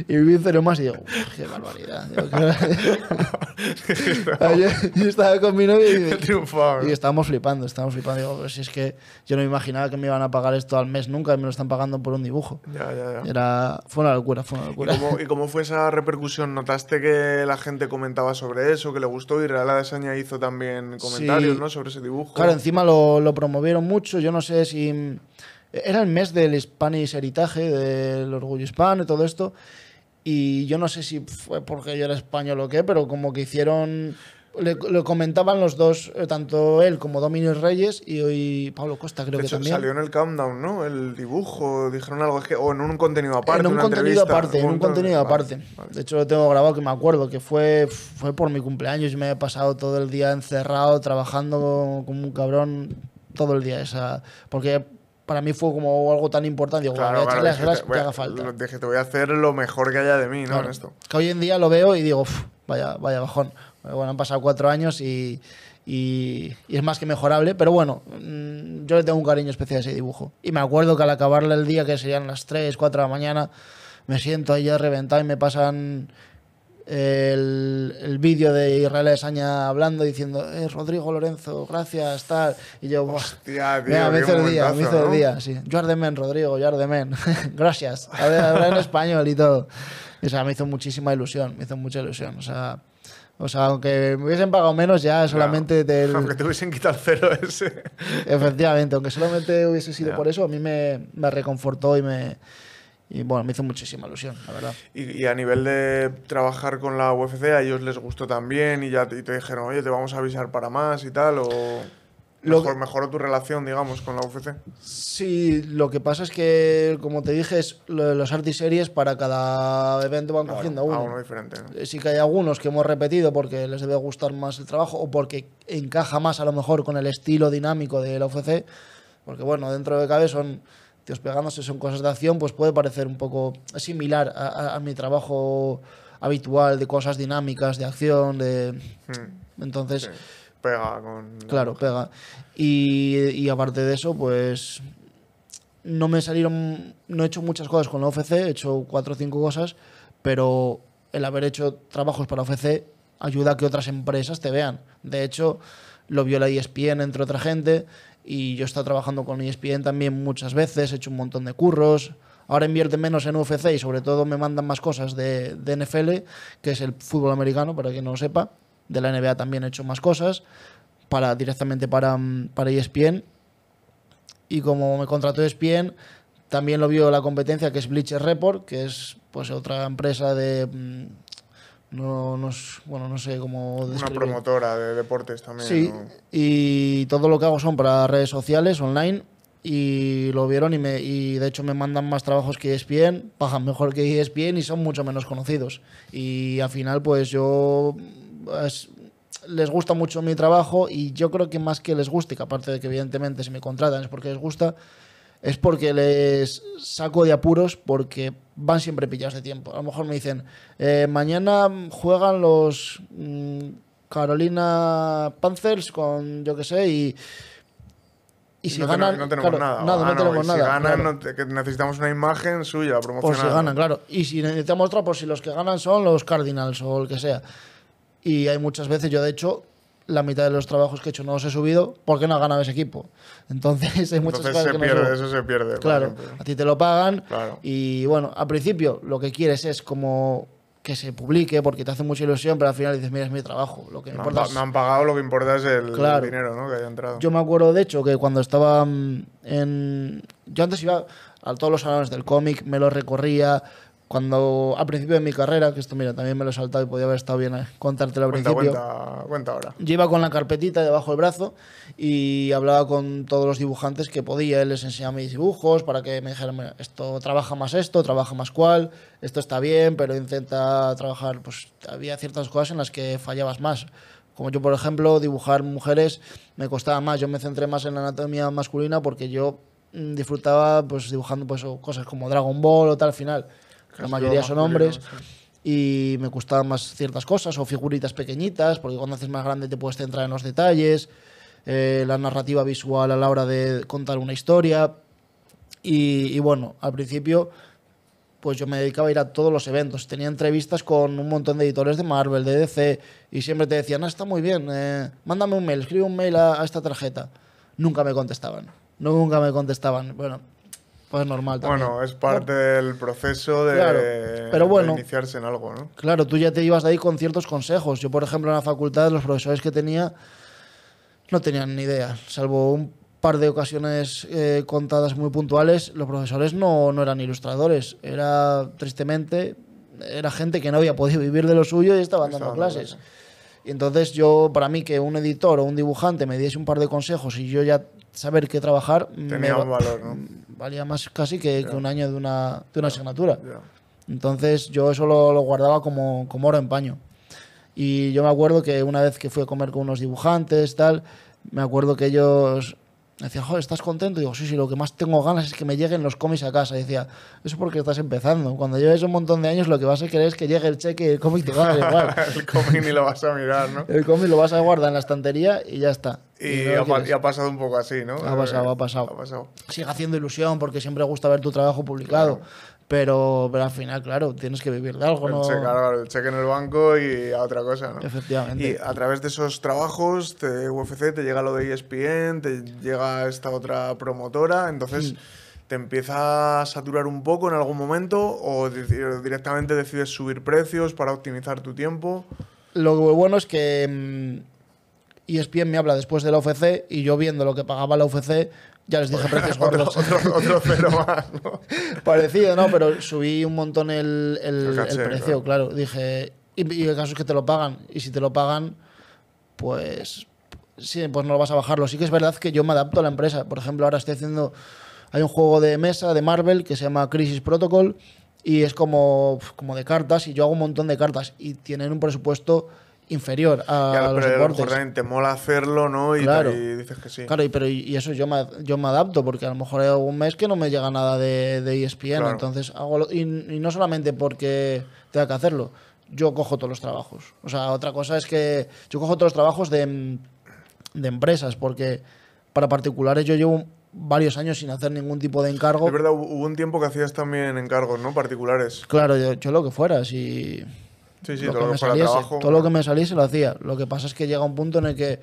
y viví cero más y digo, qué barbaridad. *laughs* yo, estaba con mi novia y, *laughs* estábamos flipando, estábamos flipando. Digo, si es que yo no me imaginaba que me iban a pagar esto al mes nunca y me lo están pagando por un dibujo. Ya, ya, ya. Era, fue una locura, fue una locura. ¿Y cómo, fue esa repercusión? ¿Notaste que la gente comentaba sobre eso, que le gustó? Y Real Adesaña hizo también comentarios ¿no? sobre ese dibujo. Claro, encima lo promovieron mucho. Yo no sé si era el mes del Spanish Heritage, del orgullo hispano y todo esto. Y yo no sé si fue porque yo era español o qué, pero como que hicieron. Le, lo comentaban los dos, eh, tanto él como Dominio Reyes y hoy Pablo Costa, creo que también. Salió en el countdown, ¿no? El dibujo, dijeron algo, o en un contenido aparte. En un contenido aparte, en un contenido aparte. De hecho, lo tengo grabado que me acuerdo, que fue, fue por mi cumpleaños y me he pasado todo el día encerrado, trabajando como un cabrón todo el día. Esa, porque para mí fue como algo tan importante. voy que haga falta. Dije, te voy a hacer lo mejor que haya de mí, ¿no? Que hoy en día lo veo y digo, vaya, vaya bajón. Bueno, han pasado cuatro años y, es más que mejorable, pero bueno, mm, yo le tengo un cariño especial a ese dibujo. Y me acuerdo que al acabarle el día, que serían las 3, 4 de la mañana, me siento ahí ya reventado y me pasan el, el vídeo de Israel Esaña hablando diciendo, eh, Rodrigo Lorenzo, gracias, tal. Y yo, Hostia, tío, me hizo el día, me hizo el día, sí. Rodrigo, Yardemen, *laughs* gracias. habla en español y todo. o sea, me hizo muchísima ilusión, me hizo mucha ilusión, o sea. O sea, aunque me hubiesen pagado menos ya solamente del... *laughs* Aunque te hubiesen quitado el cero ese. Efectivamente, aunque solamente hubiese sido por eso, a mí me, me reconfortó y me, y bueno, me hizo muchísima ilusión, la verdad. Y, a nivel de trabajar con la UFC, ¿a ellos les gustó también y ya te, dijeron, oye, te vamos a avisar para más y tal? ¿O...? Mejor, mejoró tu relación, digamos, con la UFC. Sí, lo que pasa es que, como te dije, es los artiseries para cada evento van cogiendo uno. uno. uno diferente, Sí que hay algunos que hemos repetido porque les debe gustar más el trabajo o porque encaja más a lo mejor con el estilo dinámico de la UFC. Porque bueno, dentro de cabeza son tíos pegándose, son cosas de acción, pues puede parecer un poco similar a, mi trabajo habitual de cosas dinámicas, de acción, de... Hmm. Entonces... Pega con... Claro, pega. Y, y aparte de eso, pues no me salieron, no he hecho muchas cosas con la OFC, he hecho cuatro o cinco cosas, pero el haber hecho trabajos para la OFC ayuda a que otras empresas te vean. De hecho, lo vio la ESPN entre otra gente y yo he estado trabajando con ESPN también muchas veces, he hecho un montón de curros. Ahora invierte menos en UFC y sobre todo me mandan más cosas de, NFL, que es el fútbol americano, para quien no lo sepa. De la NBA también he hecho más cosas, para, directamente para, mm, para ESPN. Y como me contrató ESPN, también lo vio la competencia que es Bleacher Report, que es pues otra empresa de mm, no, no, bueno, no sé cómo describir. Una promotora de deportes también. Sí, y todo lo que hago son para redes sociales, online, y lo vieron y, me, de hecho me mandan más trabajos que ESPN, bajan mejor que ESPN y son mucho menos conocidos. Y al final, pues yo... les gusta mucho mi trabajo y yo creo que más que les guste, que aparte de que evidentemente si me contratan es porque les gusta, es porque les saco de apuros porque van siempre pillados de tiempo. A lo mejor me dicen, eh, mañana juegan los mm, Carolina Panthers con, yo qué sé, y... si no ganan, no tenemos nada. si ganan, necesitamos una imagen suya promocionada. Por si ganan, claro. Y si necesitamos otra, por pues si los que ganan son los Cardinals o el que sea. Y hay muchas veces, yo de hecho, la mitad de los trabajos que he hecho no los he subido porque no ha ganado ese equipo. Entonces, hay muchas cosas se pierde, eso se pierde. Claro, a ti te lo pagan y bueno, al principio lo que quieres es como que se publique porque te hace mucha ilusión, pero al final dices, mira, es mi trabajo. Lo que me, han, pagado, lo que importa es el, dinero ¿no? que haya entrado. Yo me acuerdo, de hecho, que cuando estaba mm, en... Yo antes iba a todos los salones del cómic, me los recorría, cuando a principio de mi carrera, que esto mira, también me lo he saltado y podía haber estado bien eh, contártelo al principio. Cuenta, cuenta ahora. Yo iba con la carpetita debajo del brazo y hablaba con todos los dibujantes que podía, les enseñaba mis dibujos para que me dijeran, mira, esto trabaja más esto, trabaja más cual, esto está bien, pero intenta trabajar, pues había ciertas cosas en las que fallabas más. Como yo, por ejemplo, dibujar mujeres me costaba más, yo me centré más en la anatomía masculina porque yo mm, disfrutaba pues dibujando pues cosas como Dragon Ball o tal al final la mayoría son hombres. Y me gustaban más ciertas cosas, o figuritas pequeñitas, porque cuando haces más grande te puedes centrar en los detalles, eh, la narrativa visual a la hora de contar una historia. Y, bueno, al principio pues yo me dedicaba a ir a todos los eventos. Tenía entrevistas con un montón de editores de Marvel, de DC, y siempre te decían, ah, está muy bien, eh, mándame un mail, escribe un mail a, a, esta tarjeta. Nunca me contestaban, nunca me contestaban. Bueno, pues normal también. Bueno, es parte del proceso de, Pero iniciarse en algo, ¿no? Claro, tú ya te ibas de ahí con ciertos consejos. Yo, por ejemplo, en la facultad, los profesores que tenía no tenían ni idea, salvo un par de ocasiones eh, contadas muy puntuales, los profesores no, no eran ilustradores, era tristemente, era gente que no había podido vivir de lo suyo y estaban dando clases entonces yo, para mí, que un editor o un dibujante me diese un par de consejos y yo ya saber qué trabajar, Tenía un valor, *laughs* valía más casi que, un año de una, asignatura. Entonces yo eso lo, guardaba como, como oro en paño. Y yo me acuerdo que una vez que fui a comer con unos dibujantes, tal, me acuerdo que ellos decía, joder, ¿estás contento? Y digo, sí, sí, lo que más tengo ganas es que me lleguen los cómics a casa. Y decía, eso porque estás empezando. Cuando lleves un montón de años, lo que vas a querer es que llegue el cheque y el cómic te va a *laughs* el cómic ni lo vas a mirar, ¿no? el cómic lo vas a guardar en la estantería y ya está. Y, ha, pasado un poco así, ¿no? Ha pasado, ha eh, pasado, ha Sigue haciendo ilusión porque siempre gusta ver tu trabajo publicado. Pero, al final, claro, tienes que vivir de algo, ¿no? Cheque, el cheque en el banco y a otra cosa, ¿no? Efectivamente. Y a través de esos trabajos, de UFC, te llega lo de ESPN, te llega esta otra promotora, entonces... ¿Te empieza a saturar un poco en algún momento o directamente decides subir precios para optimizar tu tiempo? Lo bueno es que mm, y e ESPN me habla después de la UFC y yo viendo lo que pagaba la UFC, ya les dije *laughs* precios gordos. otro, más, *laughs* Parecido, ¿no? Pero subí un montón el, precio, claro. Dije, y, el caso es que te lo pagan. Y si te lo pagan, pues, sí, pues no lo vas a bajarlo. Sí que es verdad que yo me adapto a la empresa. Por ejemplo, ahora estoy haciendo... Hay un juego de mesa de Marvel que se llama Crisis Protocol y es como, como de cartas y yo hago un montón de cartas y tienen un presupuesto inferior a, los te mola hacerlo, ¿no? Y, dices que sí. Claro, y, pero y eso yo me, yo me adapto, porque a lo mejor hay algún mes que no me llega nada de, de ESPN, entonces hago y, no solamente porque tenga que hacerlo, yo cojo todos los trabajos. O sea, otra cosa es que yo cojo todos los trabajos de, empresas, porque para particulares yo llevo varios años sin hacer ningún tipo de encargo. Es verdad, hubo un tiempo que hacías también encargos, ¿no? Particulares. Claro, yo, yo lo que fuera, si Sí, sí, lo todo, que me lo que me saliese lo hacía. Lo que pasa es que llega un punto en el que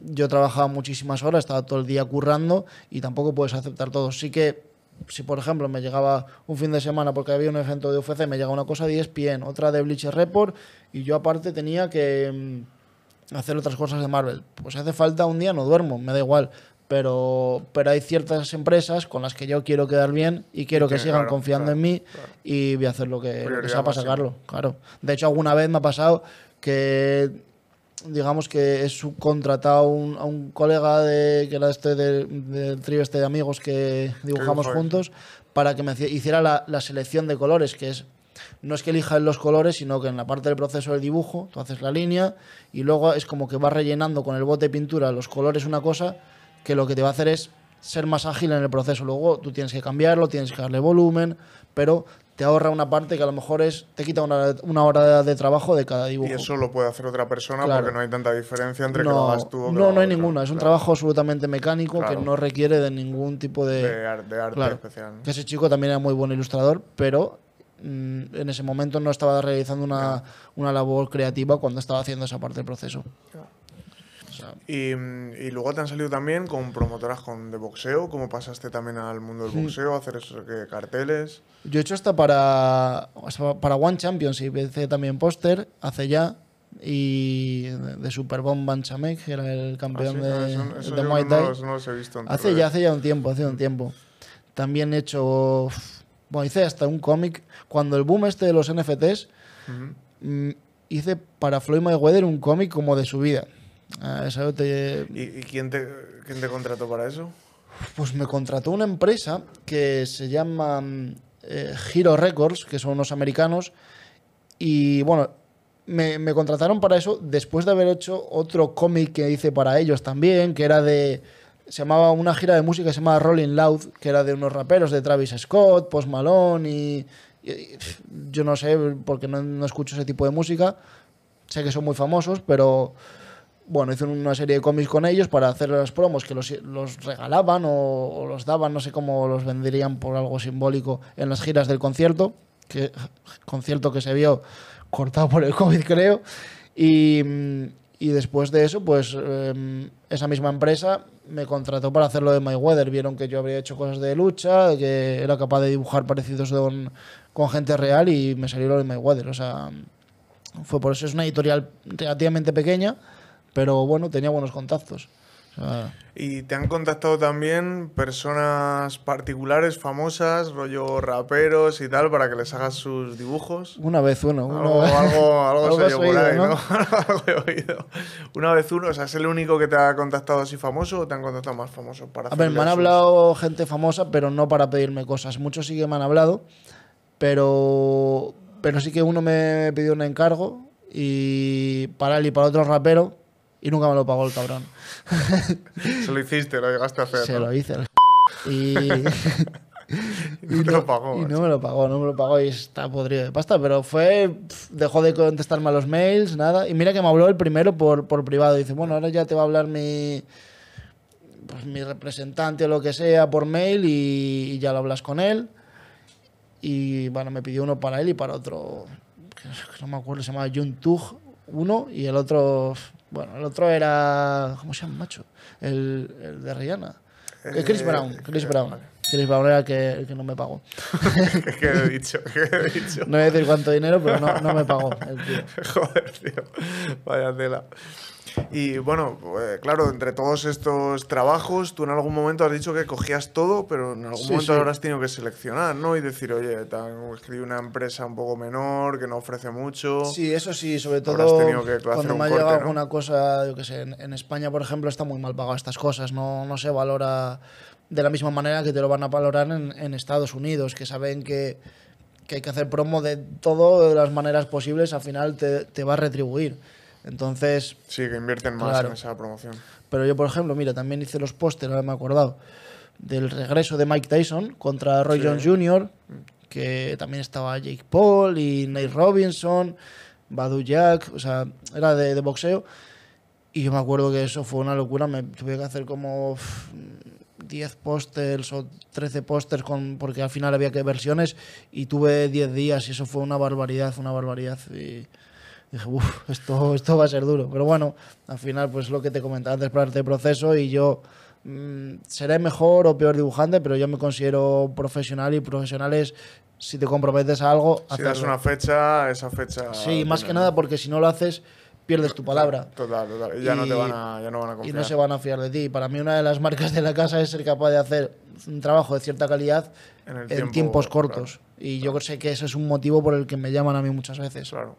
yo trabajaba muchísimas horas, estaba todo el día currando y tampoco puedes aceptar todo. Sí que, si por ejemplo me llegaba un fin de semana porque había un evento de UFC, me llegaba una cosa de ESPN, otra de Bleacher Report y yo aparte tenía que mm, hacer otras cosas de Marvel. Pues hace falta un día, no duermo, me da igual pero, pero hay ciertas empresas con las que yo quiero quedar bien y quiero que, sigan confiando en mí y voy a hacer lo que, sea para sacarlo. Claro. De hecho, alguna vez me ha pasado que digamos que he contratado a un colega de, que era este del trío este de amigos que dibujamos juntos para que me hiciera la, selección de colores, que es no es que elija los colores, sino que en la parte del proceso del dibujo tú haces la línea y luego es como que vas rellenando con el bote de pintura los colores una cosa que lo que te va a hacer es ser más ágil en el proceso. Luego tú tienes que cambiarlo, tienes que darle volumen, pero te ahorra una parte que a lo mejor es te quita una, una hora de trabajo de cada dibujo. Y eso lo puede hacer otra persona porque no hay tanta diferencia entre que lo hagas tú o No, no hay ninguna. Es un trabajo absolutamente mecánico que no requiere de ningún tipo de, arte especial. ese chico también era muy buen ilustrador, pero mm, en ese momento no estaba realizando una, una labor creativa cuando estaba haciendo esa parte del proceso. Y, luego te han salido también con promotoras con, de boxeo. como pasaste también al mundo del boxeo, hacer esos carteles? Yo he hecho hasta para, para One y hice también póster hace ya. Y de, Superbomb Banchamek, que era el campeón ah, de, Muay Thai. hace ya, hace ya un tiempo, hace un tiempo. También he hecho. Bueno, hice hasta un cómic. Cuando el boom este de los NFTs, mm, hice para Floyd Mayweather un cómic como de su vida Ah, ¿Y, quién, te, te contrató para eso? Pues me contrató una empresa que se llama mm, eh, Giro Hero Records, que son unos americanos, y bueno, me, contrataron para eso después de haber hecho otro cómic que hice para ellos también, que era de... Se llamaba una gira de música, se llamaba Rolling Loud, que era de unos raperos de Travis Scott, Post Malone yo no sé, porque no, no escucho ese tipo de música. Sé que son muy famosos, pero bueno, hice una serie de cómics con ellos para hacer las promos que los, regalaban o, los daban, no sé cómo los venderían por algo simbólico en las giras del concierto, que, concierto que se vio cortado por el COVID, creo. Y, después de eso, pues em, esa misma empresa me contrató para hacer lo de My Weather. Vieron que yo había hecho cosas de lucha, que era capaz de dibujar parecidos con, con gente real y me salió lo de My Weather. O sea, fue por eso. Es una editorial relativamente pequeña pero bueno, tenía buenos contactos. Y te han contactado también personas particulares, famosas, rollo raperos y tal, para que les hagas sus dibujos. Una vez uno. Algo, *laughs* algo, algo, se oye por ahí, ¿no? *laughs* algo he oído. Una vez uno, o sea, ¿es el único que te ha contactado así famoso o te han contactado más famosos para A ver, me han hablado gente famosa, pero no para pedirme cosas. Muchos sí que me han hablado, pero, pero sí que uno me pidió un encargo y para él y para otro rapero y nunca me lo pagó el cabrón. *laughs* Se lo hiciste, lo llegaste a hacer. Se lo hice. *laughs* *laughs* Y... y, no, lo pagó, y no me lo pagó, no me lo pagó y está podrido de pasta, pero fue, dejó de contestarme a los mails, nada. Y mira que me habló el primero por, por privado. Dice, bueno, ahora ya te va a hablar mi, pues, mi representante o lo que sea por mail y, ya lo hablas con él. Y bueno, me pidió uno para él y para otro, no me acuerdo, se llama Juntug uno y el otro bueno, el otro era. ¿Cómo se llama, macho? El, de Rihanna. el eh, eh, Chris Brown. Chris Brown. Chris Brown era el que, que no me pagó. *laughs* ¿Qué he dicho? ¿Qué he dicho? No voy a decir cuánto dinero, pero no, no me pagó el tío. *laughs* Joder, tío. Vaya tela. Y bueno, eh, claro, entre todos estos trabajos, tú en algún momento has dicho que cogías todo, pero en algún momento lo habrás tenido que seleccionar, ¿no? Y decir, oye, escribí una empresa un poco menor, que no ofrece mucho. Sí, eso sí, sobre todo cuando me ha llegado una cosa, yo que sé, en, España, por ejemplo, está muy mal pagado estas cosas, no, no se valora de la misma manera que te lo van a valorar en, Estados Unidos, que saben que, hay que hacer promo de todo, de las maneras posibles, al final te, te va a retribuir. Entonces. Sí, que invierten más en esa promoción. Pero yo, por ejemplo, mira, también hice los pósteres, ahora me he acordado, del regreso de Mike Tyson contra Roy Jones Jr., mm. que también estaba Jake Paul y Nate Robinson, Badu Jack, o sea, era de, boxeo. Y yo me acuerdo que eso fue una locura, me tuve que hacer como. 10 pósters o 13 pósters con porque al final había que versiones y tuve 10 días y eso fue una barbaridad, una barbaridad y dije, uff, esto, esto va a ser duro. Pero bueno, al final, pues lo que te comentaba antes, para este proceso y yo mm, seré mejor o peor dibujante, pero yo me considero profesional y es, si te comprometes a algo. Si das una fecha, esa fecha. Sí, más que nada porque si no lo haces pierdes tu palabra. Total, total. Y ya, no te van a, ya no van a confiar. Y no se van a fiar de ti. Para mí una de las marcas de la casa es ser capaz de hacer un trabajo de cierta calidad en, tiempos cortos. y yo sé que ese es un motivo por el que me llaman a mí muchas veces. Claro.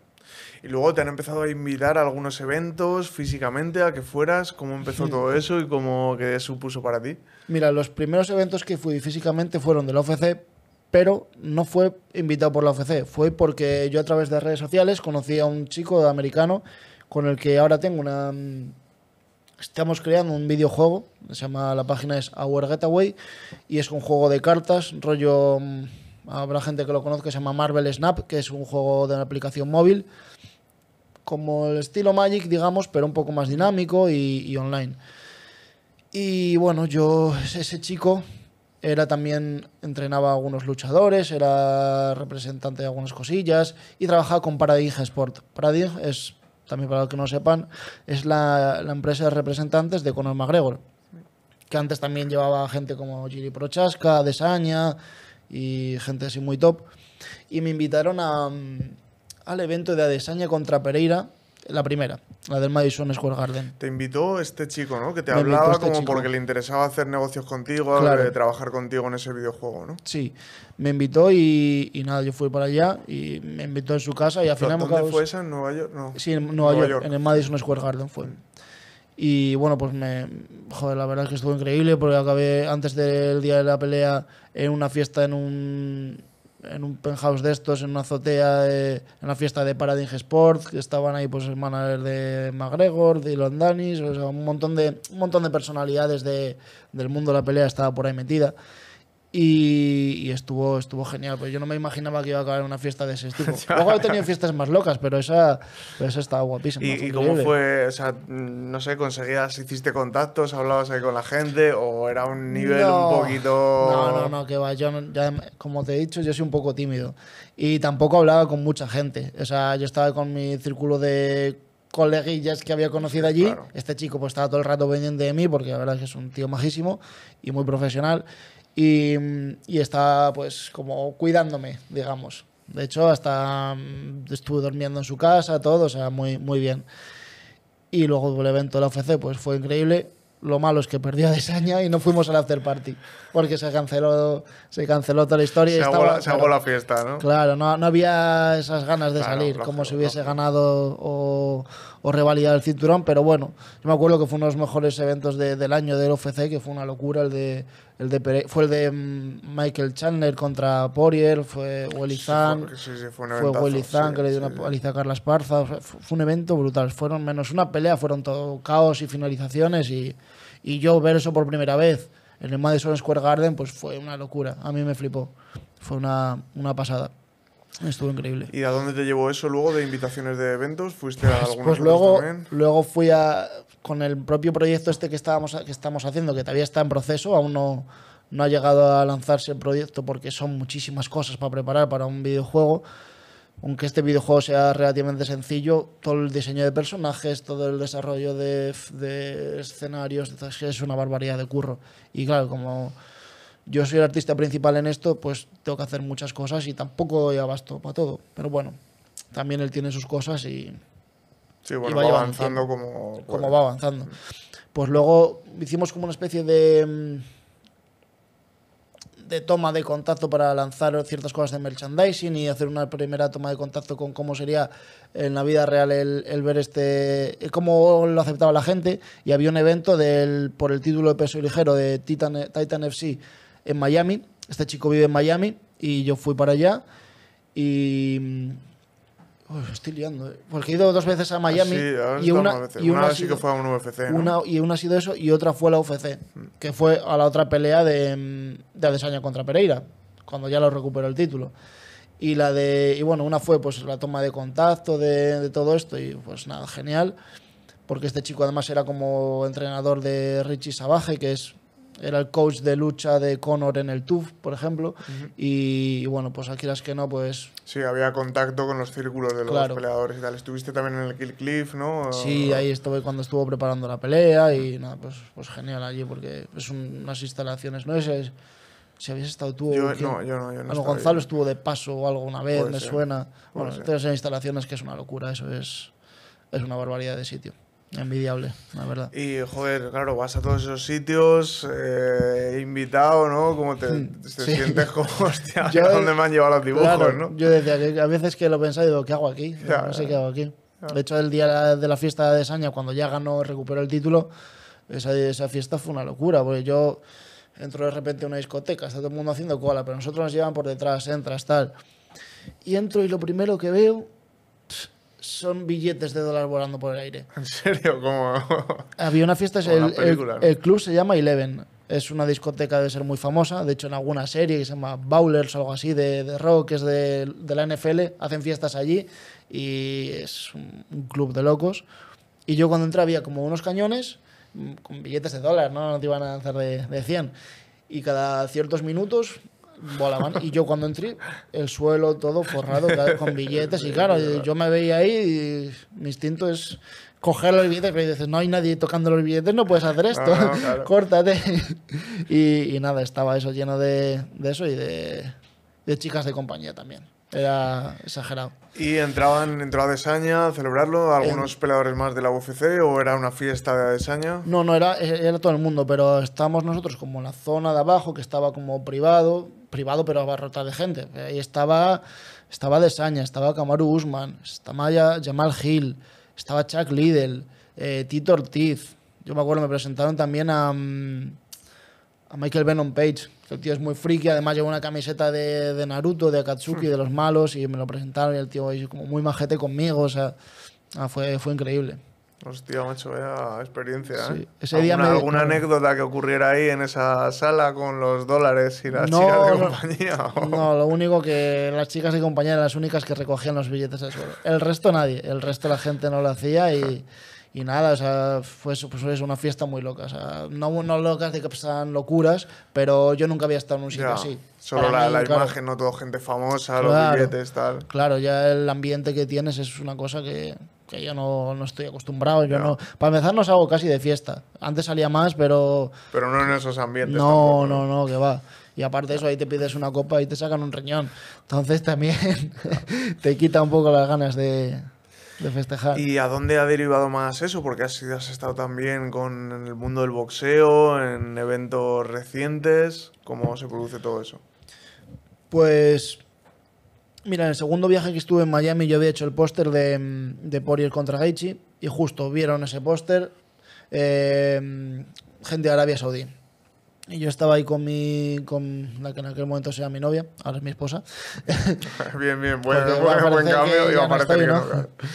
Y luego te han empezado a invitar a algunos eventos físicamente, a que fueras, cómo empezó todo eso y cómo que supuso para ti. Mira, los primeros eventos que fui físicamente fueron de la OFC, pero no fue invitado por la OFC, fue porque yo a través de redes sociales conocí a un chico americano con el que ahora tengo una... Estamos creando un videojuego, se llama, la página es Our Getaway, y es un juego de cartas, rollo mm, habrá gente que lo conozca, se llama Marvel Snap, que es un juego de una aplicación móvil, como el estilo Magic, digamos, pero un poco más dinámico y, online. Y bueno, yo, ese chico era también, entrenaba a algunos luchadores, era representante de algunas cosillas y trabajaba con Paradigm Sport. Paradigm es, también para los que no sepan, es la, empresa de representantes de Conor McGregor, que antes también llevaba gente como Giri Prochaska, Desaña, y gente así muy top. Y me invitaron mm, al evento de Adesanya contra Pereira, la primera, la del Madison Square Garden. Te invitó este chico, ¿no? Que te hablaba este como porque le interesaba hacer negocios contigo, trabajar contigo en ese videojuego, ¿no? Sí, me invitó y, nada, yo fui para allá y me invitó en su casa y al final... fue esa? ¿En Nueva York? Sí, en Nueva, York, en el Madison Square Garden fue. Mm. Y bueno, pues me. Joder, la verdad es que estuvo increíble porque acabé antes del día de la pelea en una fiesta en un. En un penthouse de estos, en una azotea, en una fiesta de Paradigm Sports que estaban ahí pues hermanas de McGregor, de Elon Danis, un montón de, un montón de personalidades de, del mundo de la pelea estaba por ahí metida. Y, estuvo, estuvo genial. Pues yo no me imaginaba que iba a acabar una fiesta de ese *laughs* estilo. Luego he tenido fiestas más locas, pero esa, esa estaba guapísima. ¿Y, cómo fue? O sea, no sé, ¿conseguías, hiciste contactos, hablabas ahí con la gente o era un nivel un poquito.? No, no, no, que va. Yo, como te he dicho, yo soy un poco tímido y tampoco hablaba con mucha gente. O sea, yo estaba con mi círculo de coleguillas que había conocido allí. Este chico pues estaba todo el rato pendiente de mí porque la verdad es que es un tío majísimo y muy profesional y, y está pues como cuidándome, digamos. De hecho, hasta mm, estuve durmiendo en su casa, todo, o sea, muy, muy bien. Y luego el evento de la UFC pues fue increíble. Lo malo es que perdió a Desaña y no fuimos al after party porque se canceló, se canceló toda la historia. Se, y la, la fiesta, ¿no? Claro, no, no, había esas ganas de salir como si hubiese ganado o, o revalidar el cinturón, pero bueno, yo me acuerdo que fue uno de los mejores eventos del año del OFC que fue una locura, el de, el de fue el de mm, Michael Chandler contra Poirier, fue Welizan, sí, fue, fue Welizan que le dio una paliza a Carla Esparza, fue, un evento brutal, fueron menos una pelea, fueron todo caos y finalizaciones y, yo ver eso por primera vez en el Madison Square Garden, pues fue una locura. A mí me flipó. Fue una, una pasada. Estuvo increíble. ¿Y a dónde te llevó eso luego de invitaciones de eventos? ¿Fuiste a algunos Pues, pues luego, luego fui a. Con el propio proyecto este que, estábamos, que estamos haciendo, que todavía está en proceso, aún no, no ha llegado a lanzarse el proyecto porque son muchísimas cosas para preparar para un videojuego. Aunque este videojuego sea relativamente sencillo, todo el diseño de personajes, todo el desarrollo de, de escenarios, es una barbaridad de curro. Y claro, como yo soy el artista principal en esto, pues tengo que hacer muchas cosas y tampoco doy abasto para todo. Pero bueno, también él tiene sus cosas y. Sí, va, avanzando como. va avanzando. Pues luego hicimos como una especie de. Mm, de toma de contacto para lanzar ciertas cosas de merchandising y hacer una primera toma de contacto con cómo sería en la vida real el, ver este. Eh, cómo lo aceptaba la gente. Y había un evento del, por el título de peso ligero de Titan, Titan FC en Miami. Este chico vive en Miami y yo fui para allá y... Mm, estoy liando, eh. porque he ido dos veces a ah, Miami y, una, y una, sí que fue a un UFC, y ha sido eso y otra fue la UFC, mm. que fue a la otra pelea de, mm, de Adesanya contra Pereira, cuando ya lo recuperó el título. Y la de y bueno, una fue pues la toma de contacto de, todo esto y pues nada, genial, porque este chico además era como entrenador de Richie Sabaje, que es era el coach de lucha de Conor en el TUF, por ejemplo, y, bueno, pues aquí las que no, pues... Sí, había contacto con los círculos de los peleadores y tal. Estuviste también en el Kill Cliff, ¿no? Sí, ahí estuve cuando estuvo preparando la pelea y nada, pues, pues genial allí porque es unas instalaciones, ¿no? Es, es, si habías estado tú. Yo, no, yo no, yo no. Bueno, Gonzalo estuvo de paso o algo una vez, me suena. bueno, ser. instalaciones que es una locura, eso es, es una barbaridad de sitio. Envidiable, la verdad. Y joder, claro, vas a todos esos sitios, eh, invitado, ¿no? Como te, hmm, sientes como, *laughs* hostia, ¿dónde me han llevado los dibujos, no? Yo decía que a veces que lo pensaba y digo, ¿qué hago aquí? qué hago aquí. De hecho, el día de la fiesta de Saña, cuando ya ganó, recuperó el título, esa, esa fiesta fue una locura, porque yo entro de repente a una discoteca, está todo el mundo haciendo cola, pero nosotros nos llevan por detrás, entras, tal. Y entro y lo primero que veo son billetes de dólar volando por el aire. ¿En serio? ¿Cómo? *laughs* Había una fiesta, *laughs* el, el, club se llama Eleven. Es una discoteca de ser muy famosa. De hecho, en alguna serie que se llama Bowlers o algo así de, rock, que es de, la NFL, hacen fiestas allí y es un, club de locos. Y yo cuando entré había como unos cañones mm, con billetes de dólar, ¿no? No te iban a lanzar de, de 100. Y cada ciertos minutos volaban. Y yo cuando entré, el suelo todo forrado con billetes. Y claro, yo me veía ahí y mi instinto es coger los billetes, pero dices, no hay nadie tocando los billetes, no puedes hacer esto, córtate. Y, nada, estaba eso lleno de, eso y de, chicas de compañía también. Era exagerado. ¿Y entraban, entraba Desaña a celebrarlo? ¿Algunos peladores peleadores más de la UFC o era una fiesta de Desaña? No, no, era, era todo el mundo, pero estábamos nosotros como en la zona de abajo que estaba como privado, privado pero abarrotado de gente. Ahí estaba, estaba Desaña, estaba Kamaru Usman, estaba Jamal Hill, estaba Chuck Liddell, eh, Tito Ortiz. Yo me acuerdo, me presentaron también a, mm, a Michael Venom Page, que el tío es muy friki, además lleva una camiseta de, de Naruto, de Akatsuki, de los malos, y me lo presentaron y el tío es como muy majete conmigo, o sea, ah, fue, fue increíble. Hostia, macho, vaya experiencia. ¿eh? Ese ¿Alguna, anécdota que ocurriera ahí en esa sala con los dólares y las chicas de compañía? *laughs* No, lo único que las chicas de compañía eran las únicas que recogían los billetes El resto nadie, el resto la gente no lo hacía y, nada, o sea, fue pues una fiesta muy loca. no, locas de que pasan locuras, pero yo nunca había estado en un sitio así. Solo la, imagen, no todo gente famosa, los billetes, tal. Claro, ya el ambiente que tienes es una cosa que que yo no, estoy acostumbrado. Yo no. Para empezar, no salgo casi de fiesta. Antes salía más, pero. Pero no en esos ambientes. No, no, no, que va. Y aparte de eso, ahí te pides una copa y te sacan un riñón. Entonces también *laughs* te quita un poco las ganas de, festejar. ¿Y a dónde ha derivado más eso? Porque has, estado también con el mundo del boxeo, en eventos recientes. ¿Cómo se produce todo eso? Pues Mira, en el segundo viaje que estuve en Miami yo había hecho el póster de, de el contra Gaichi y justo vieron ese póster eh, gente de Arabia Saudí. Y yo estaba ahí con mi. con la que en aquel momento era mi novia, ahora es mi esposa. *laughs* bien, bien, buen, cambio,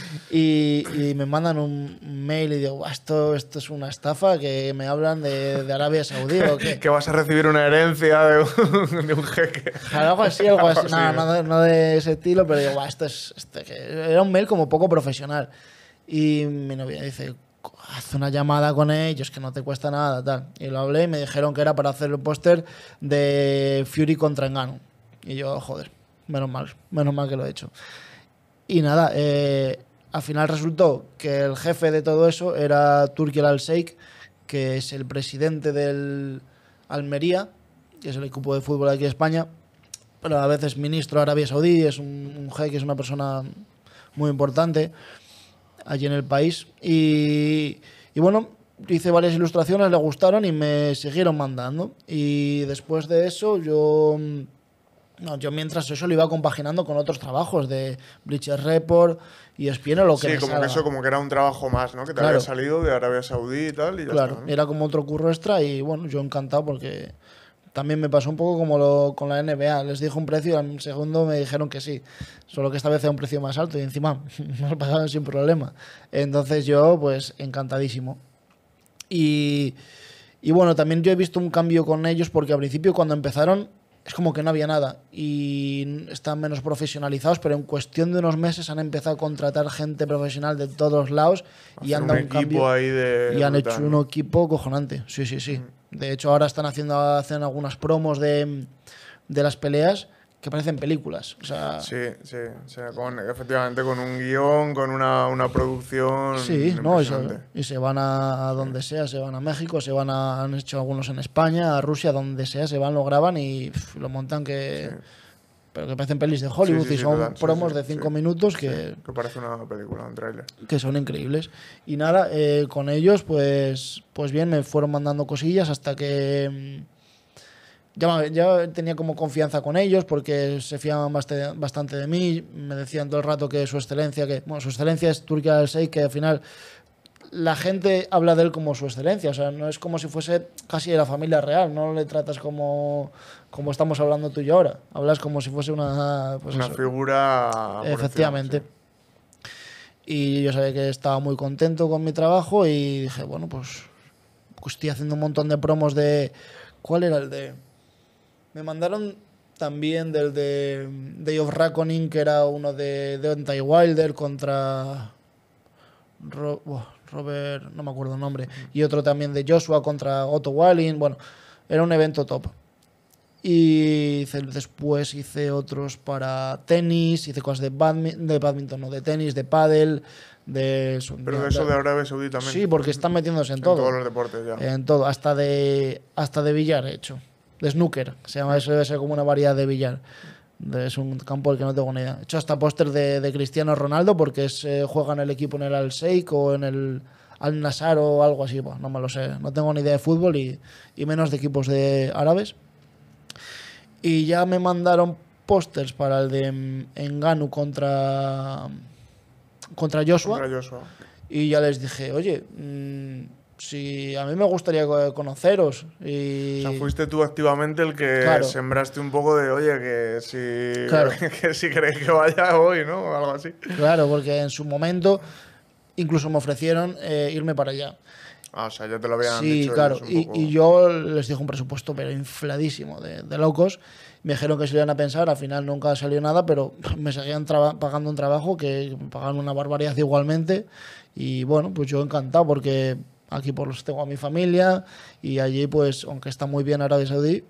*laughs* y, me mandan un mail y digo, esto, esto es una estafa, que me hablan de, Arabia Saudí o qué. *laughs* que vas a recibir una herencia de un, jeque. Algo así, algo así. No de ese estilo, pero digo, esto es. Este, era un mail como poco profesional. Y mi novia dice, haz una llamada con ellos que no te cuesta nada, tal. Y lo hablé y me dijeron que era para hacer el póster de Fury contra Engano. Y yo, joder, menos mal, menos mal que lo he hecho. Y nada, eh, al final resultó que el jefe de todo eso era Turkiel Al-Sheikh, que es el presidente del Almería, que es el equipo de fútbol aquí en España, pero a veces ministro de Arabia Saudí, es un, un jeque, es una persona muy importante allí en el país. Y, bueno, hice varias ilustraciones, le gustaron y me siguieron mandando. Y después de eso yo... Mm, no, yo mientras eso lo iba compaginando con otros trabajos de Bleacher Report y Espino, lo que Sí, como que eso como que era un trabajo más, ¿no? Que te había salido de Arabia Saudí y tal. Y claro, era como otro curro extra y bueno, yo encantado porque también me pasó un poco como con la NBA. Les dije un precio y al segundo me dijeron que sí. Solo que esta vez era un precio más alto y encima me lo pasaron sin problema. Entonces yo, pues, encantadísimo. Y, bueno, también yo he visto un cambio con ellos porque al principio cuando empezaron es como que no había nada y están menos profesionalizados, pero en cuestión de unos meses han empezado a contratar gente profesional de todos lados y han dado un, cambio y han hecho un equipo cojonante. Sí, sí, sí. Mm. De hecho, ahora están haciendo hacen algunas promos de, las peleas que parecen películas. O sea, sí, sí, o efectivamente con un guión, con una, producción. Sí, y, se, van a, donde sea, se van a México, se van a, han hecho algunos en España, a Rusia, donde sea, se van, lo graban y lo montan que pero que parecen pelis de Hollywood y son promos de 5 minutos que... que parece una película, un Que son increíbles. Y nada, eh, con ellos, pues, pues bien, me fueron mandando cosillas hasta que... Mm, ya, ya, tenía como confianza con ellos porque se fiaban bastante de mí, me decían todo el rato que su excelencia, que bueno, su excelencia es del 6, que al final la gente habla de él como su excelencia, o sea, no es como si fuese casi de la familia real, no le tratas como, como estamos hablando tú y ahora, hablas como si fuese una... Pues una figura... Efectivamente. Y yo sabía que estaba muy contento con mi trabajo y dije, bueno, pues estoy haciendo un montón de promos de... ¿Cuál era el de...? Me mandaron también del de Day of Reckoning, que era uno de, de Wilder contra... Ro... Robert, no me acuerdo el nombre, y otro también de Joshua contra Otto Wallin, Bueno, era un evento top. Y después hice otros para tenis, hice cosas de, badminton, de no, de tenis, de pádel, de... Pero eso de Arabia Saudí también. Sí, porque están metiéndose en, todo. En todos los deportes ya. En todo, hasta de, hasta de billar he hecho. De snooker, se llama, eso debe ser como una variedad de billar. Es un campo del que no tengo ni idea. He hecho hasta póster de, Cristiano Ronaldo porque es, eh, juega en el equipo en el al Seik o en el al Nasar o algo así. no me lo sé. No tengo ni idea de fútbol y, menos de equipos de árabes. Y ya me mandaron pósters para el de Enganu contra, contra Joshua. Y ya les dije, oye, mm, si a mí me gustaría conoceros. Y... O sea, fuiste tú activamente el que sembraste un poco de, oye, que si, *laughs* *laughs* que si queréis que vaya hoy, ¿no? O algo así. Claro, porque en su momento incluso me ofrecieron eh, irme para allá. Ah, o sea, ya te lo habían sí, dicho. Sí, claro. Y, yo les dije un presupuesto, pero infladísimo, de, locos. Me dijeron que se iban a pensar, al final nunca salió nada, pero *laughs* me seguían pagando un trabajo que pagaban una barbaridad igualmente. Y bueno, pues yo encantado, porque Aquí los tengo a mi familia y allí pues, aunque está muy bien Arabia Saudí,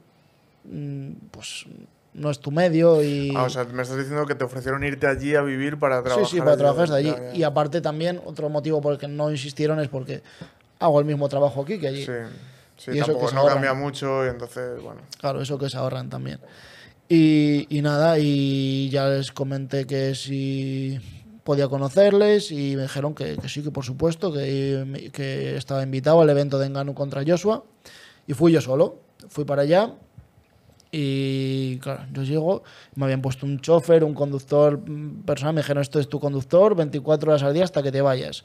mm, pues no es tu medio y... Ah, o sea, me estás diciendo que te ofrecieron irte allí a vivir para trabajar. Sí, sí, para trabajar desde allí. Y aparte también, otro motivo por el que no insistieron es porque hago el mismo trabajo aquí que allí. Sí, tampoco, no cambia mucho y entonces, bueno. Claro, eso que se ahorran también. Y, y nada, y ya les comenté que si podía conocerles y me dijeron que, sí, que por supuesto, que, estaba invitado al evento de Enganu contra Joshua. Y fui yo solo, fui para allá. Y claro, yo llego, me habían puesto un chofer, un conductor mm, personal, me dijeron, esto es tu conductor, 24 horas al día hasta que te vayas.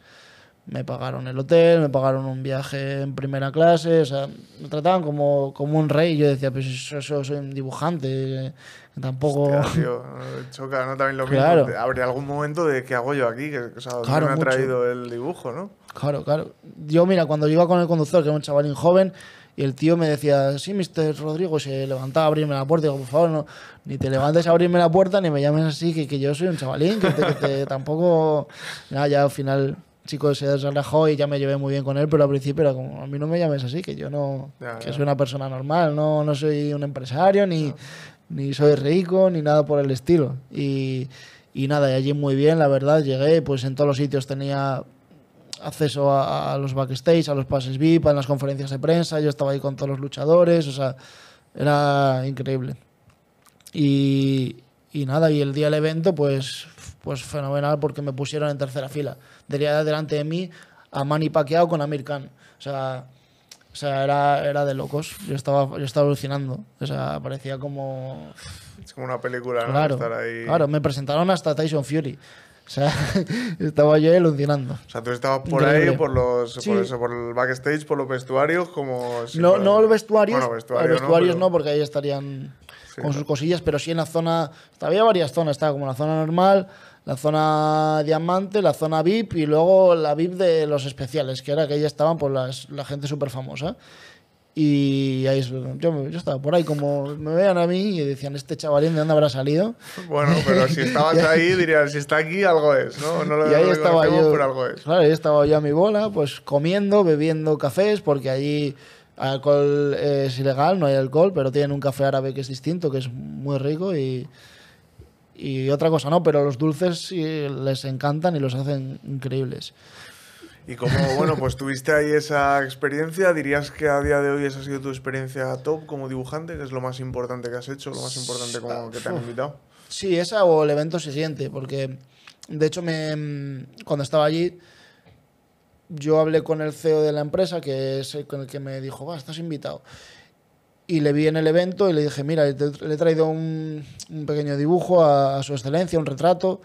Me pagaron el hotel, me pagaron un viaje en primera clase, o sea, me trataban como, como un rey. Yo decía, pues eso, soy un dibujante, Tampoco. *laughs* choca, ¿no? También lo claro. mismo. Habría algún momento de qué hago yo aquí, que me ha traído el dibujo, ¿no? Claro, claro. Yo, mira, cuando iba con el conductor, que era un chavalín joven, y el tío me decía, sí, Mr. Rodrigo, se levantaba a abrirme la puerta. Y digo, por favor, no, ni te levantes a abrirme la puerta, ni me llames así, que, que yo soy un chavalín, que, *laughs* tampoco. ya al final chico se relajó y ya me llevé muy bien con él, pero al principio era como, a mí no me llames así, que yo no, que soy una persona normal, no, no soy un empresario, ni, ni soy rico, ni nada por el estilo. Y, y nada, y allí muy bien, la verdad, llegué, pues en todos los sitios tenía acceso a, los backstage, a los pases VIP, a las conferencias de prensa, yo estaba ahí con todos los luchadores, o sea, era increíble. Y, y nada, y el día del evento, pues, pues fenomenal porque me pusieron en tercera fila. Tenía delante de mí a Manny Pacquiao con Amir Khan. O sea, o sea, era, de locos. Yo estaba, yo estaba alucinando. O sea, parecía como. Es como una película, ¿no? Claro, claro me presentaron hasta Tyson Fury. O sea, *laughs* estaba yo alucinando. O sea, tú estabas por ahí, por los por, el backstage, por los vestuarios, como... no, no los vestuarios, bueno, vestuario los vestuarios no, porque ahí estarían con sus cosillas, pero sí en la zona... Había varias zonas, estaba como la zona normal, la zona diamante, la zona VIP y luego la VIP de los especiales, que era que ahí estaban por pues, la gente súper famosa. Y ahí, yo, yo, estaba por ahí, como me vean a mí y decían, este chavalín, ¿de dónde habrá salido? Bueno, pero si estabas *laughs* ahí, dirían, si está aquí, algo es, ¿no? no lo, y ahí estaba yo, algo es. Claro, ahí estaba yo a mi bola, pues comiendo, bebiendo cafés, porque allí alcohol es ilegal, no hay alcohol, pero tienen un café árabe que es distinto, que es muy rico y y otra cosa no, pero los dulces les encantan y los hacen increíbles. Y como, bueno, pues tuviste ahí esa experiencia, dirías que a día de hoy esa ha sido tu experiencia top como dibujante, que es lo más importante que has hecho, lo más importante como que te han invitado. Sí, esa o el evento siguiente, porque de hecho me, cuando estaba allí yo hablé con el CEO de la empresa, que es el con el que me dijo, vas estás invitado y le vi en el evento y le dije, mira, le he traído un, pequeño dibujo a, su excelencia, un retrato,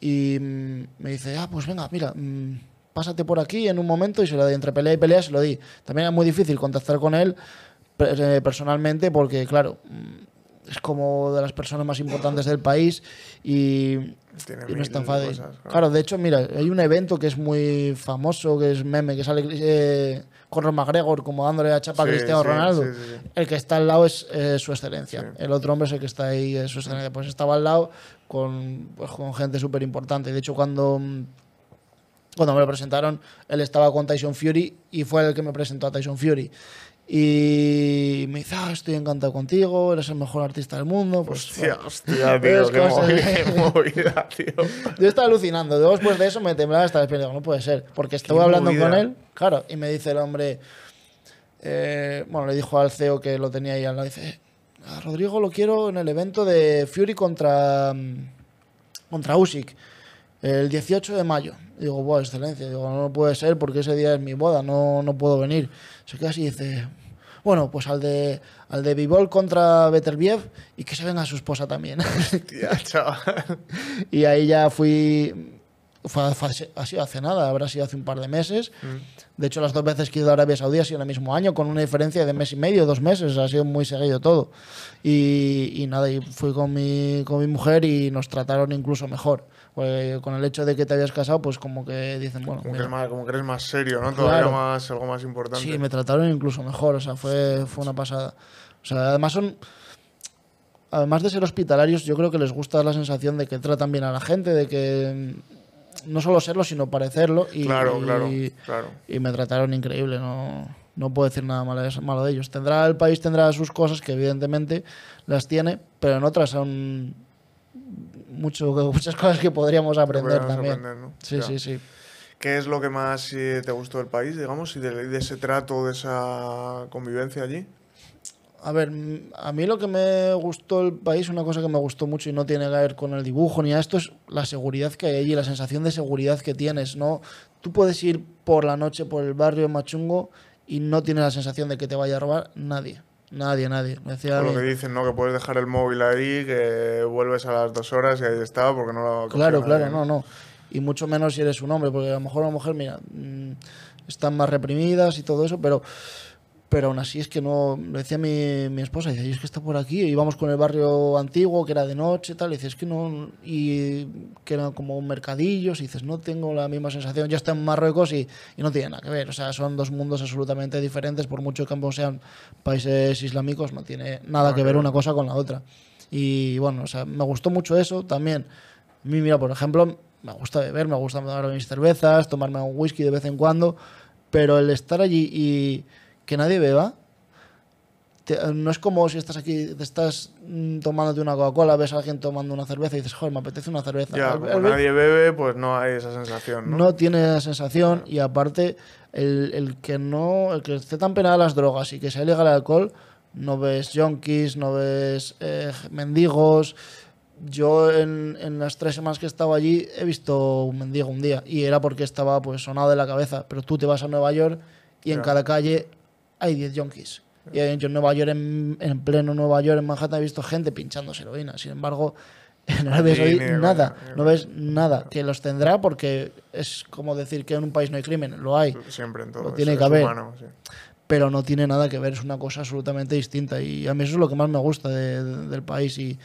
y mm, me dice, ah, pues venga, mira, mm, pásate por aquí en un momento y se lo di, entre pelea y pelea se lo di. También es muy difícil contactar con él eh, personalmente porque, claro, mm, es como de las personas más importantes del país y, no es tan claro. de hecho, mira, hay un evento que es muy famoso, que es meme, que sale con eh, Conor McGregor como dándole la chapa Cristiano Ronaldo. el que está al lado es eh, su excelencia. El otro hombre es el que está ahí, eh, su excelencia. Pues estaba al lado con, pues, con gente súper importante. De hecho, cuando cuando me lo presentaron, él estaba con Tyson Fury y fue el que me presentó a Tyson Fury. Y me dice, ah, estoy encantado contigo, eres el mejor artista del mundo. Pues, hostia, hostia, *laughs* tío, qué movida, tío. *laughs* Yo estaba alucinando. después de eso, me temblaba hasta el No puede ser. Porque estuve hablando con él, claro, y me dice el hombre, eh, bueno, le dijo al CEO que lo tenía ahí al lado, dice, a Rodrigo lo quiero en el evento de Fury contra, mm, contra Usyk, el 18 de mayo. digo, bueno, excelencia. Digo, no puede ser porque ese día es mi boda, no, no puedo venir se queda así y dice, bueno, pues al de al de Bivol contra Beterbiev y que se venga su esposa también. *laughs* y ahí ya fui ha sido hace nada, habrá sido hace un par de meses. Mm. De hecho, las dos veces que he ido a Arabia Saudí ha sido en el mismo año, con una diferencia de mes y medio, dos meses, ha sido muy seguido todo. Y, y nada, y fui con mi, con mi mujer y nos trataron incluso mejor. Pues con el hecho de que te habías casado, pues como que dicen, bueno. Como, que, eres más serio, ¿no? Todavía más, algo más importante. Sí, me trataron incluso mejor, o sea, fue, fue una pasada. O sea, además son. Además de ser hospitalarios, yo creo que les gusta la sensación de que tratan bien a la gente, de que mm, no solo serlo, sino parecerlo. Y, claro, claro, Y me trataron increíble, no, no puedo decir nada malo malo de ellos. Tendrá el país, tendrá sus cosas que evidentemente las tiene, pero en otras son *laughs* muchas cosas que podríamos aprender también. Sí, sí, sí. ¿Qué es lo que más eh, te gustó del país, digamos, y de, ese trato, de esa convivencia allí? A ver, a mí lo que me gustó el país, una cosa que me gustó mucho y no tiene que ver con el dibujo ni a esto, es la seguridad que hay allí, la sensación de seguridad que tienes, ¿no? Tú puedes ir por la noche por el barrio Machungo y no tienes la sensación de que te vaya a robar nadie. Nadie, nadie. lo que dicen, ¿no? Que puedes dejar el móvil ahí, que vuelves a las dos horas y ahí está, porque no lo Claro, claro, no, no. Y mucho menos si eres un hombre, porque a lo mejor una mujer, mira, mm, están más reprimidas y todo eso, pero pero aún así es que no, lo decía mi, esposa, dice, es que está por aquí, íbamos con el barrio antiguo, que era de noche, tal, y dices, es que no, y que era como mercadillos, y dices, no tengo la misma sensación, ya está en Marruecos y, y, no tiene nada que ver, o sea, son dos mundos absolutamente diferentes, por mucho que ambos sean países islámicos, no tiene nada que ver una cosa con la otra. Y bueno, o sea, me gustó mucho eso también. A mí, mira, por ejemplo, me gusta beber, me gusta tomar mis cervezas, tomarme un whisky de vez en cuando, pero el estar allí y que nadie beba. no es como si estás aquí, te estás mm, tomándote una Coca-Cola, ves a alguien tomando una cerveza y dices, joder, me apetece una cerveza. Ya, nadie bebe, pues no hay esa sensación. No, tiene esa sensación y aparte, el, que no, el que esté tan a las drogas y que sea ilegal el alcohol, no ves yonkis, no ves eh, mendigos. Yo en, las tres semanas que he estado allí he visto un mendigo un día y era porque estaba pues sonado de la cabeza, pero tú te vas a Nueva York y en cada calle hay 10 yonkis. Y en Nueva York, en, pleno Nueva York, en Manhattan, he visto gente pinchándose heroína. Sin embargo, no Arabia ves hay nada. No ves nada. Que los tendrá porque es como decir que en un país no hay crimen. Lo hay. Siempre en Lo tiene que haber. Pero no tiene nada que ver. Es una cosa absolutamente distinta. Y a mí eso es lo que más me gusta del país. Y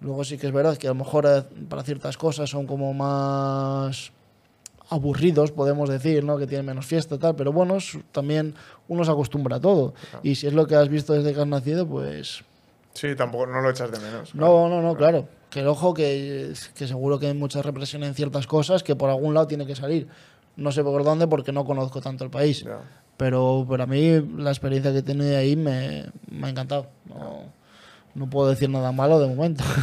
luego sí que es verdad que a lo mejor eh, para ciertas cosas son como más aburridos, podemos decir, ¿no? que tienen menos fiesta, tal, pero bueno, también uno se acostumbra a todo. Y si es lo que has visto desde que has nacido, pues... Sí, tampoco no lo echas de menos. No, no, no, claro. Que el ojo, que, que seguro que hay mucha represión en ciertas cosas, que por algún lado tiene que salir. No sé por dónde porque no conozco tanto el país. Pero para mí la experiencia que he tenido ahí me, me ha encantado. No, no, puedo decir nada malo de momento. *laughs*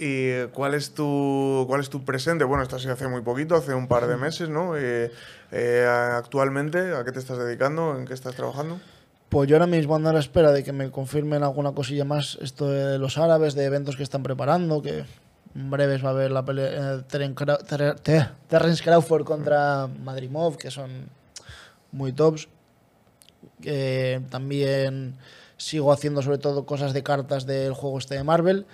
¿Y cuál es tu, cuál es tu presente? Bueno, estás hace muy poquito, hace un par de meses, ¿no? Eh, eh, actualmente, ¿a qué te estás dedicando? ¿En qué estás trabajando? Pues yo ahora mismo ando a la espera de que me confirmen alguna cosilla más esto de los árabes, de eventos que están preparando, que en breves va a haber la pelea eh, Terrence Crawford contra Madrimov, que son muy tops. también sigo haciendo sobre todo cosas de cartas del juego este de Marvel.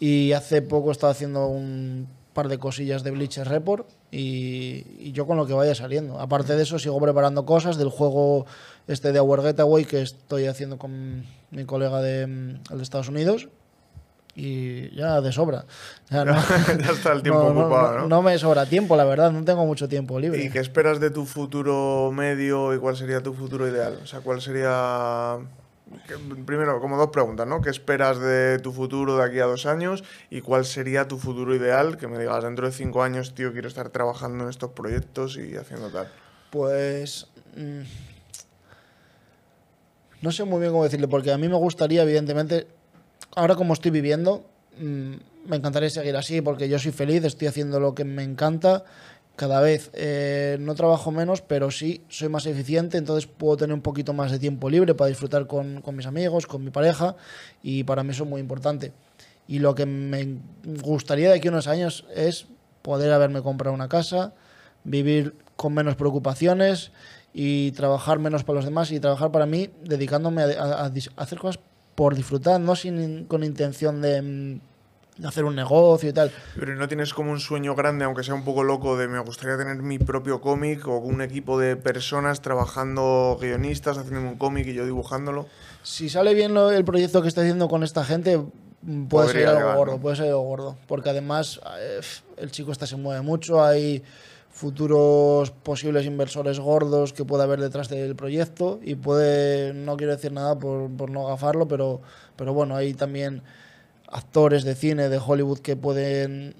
Y hace poco estaba haciendo un par de cosillas de Bleacher Report y, yo con lo que vaya saliendo. Aparte de eso, sigo preparando cosas del juego este de Our Getaway que estoy haciendo con mi colega de, mm, Estados Unidos y ya de sobra. *laughs* Ya, no, está el tiempo ocupado, no, no, me sobra tiempo, la verdad, no tengo mucho tiempo libre. ¿Y qué esperas de tu futuro medio y cuál sería tu futuro ideal? O sea, ¿cuál sería primero, como dos preguntas, ¿no? ¿Qué esperas de tu futuro de aquí a dos años? ¿Y cuál sería tu futuro ideal? Que me digas, dentro de cinco años, tío, quiero estar trabajando en estos proyectos y haciendo tal. Pues... Mm, no sé muy bien cómo decirle, porque a mí me gustaría, evidentemente, ahora como estoy viviendo, mm, me encantaría seguir así, porque yo soy feliz, estoy haciendo lo que me encanta cada vez eh, no trabajo menos, pero sí soy más eficiente, entonces puedo tener un poquito más de tiempo libre para disfrutar con, mis amigos, con mi pareja, y para mí eso es muy importante. Y lo que me gustaría de aquí a unos años es poder haberme comprado una casa, vivir con menos preocupaciones y trabajar menos para los demás y trabajar para mí, dedicándome a, a hacer cosas por disfrutar, no sin, con intención de mm, de hacer un negocio y tal. Pero no tienes como un sueño grande, aunque sea un poco loco, de me gustaría tener mi propio cómic o un equipo de personas trabajando, guionistas, haciendo un cómic y yo dibujándolo. Si sale bien el proyecto que está haciendo con esta gente, mm, puede ser algo gordo, puede ser algo gordo. Porque además eh, el chico está se mueve mucho, hay futuros posibles inversores gordos que pueda haber detrás del proyecto y puede, no quiero decir nada por, por no gafarlo, pero, pero bueno, ahí también actores de cine de Hollywood que pueden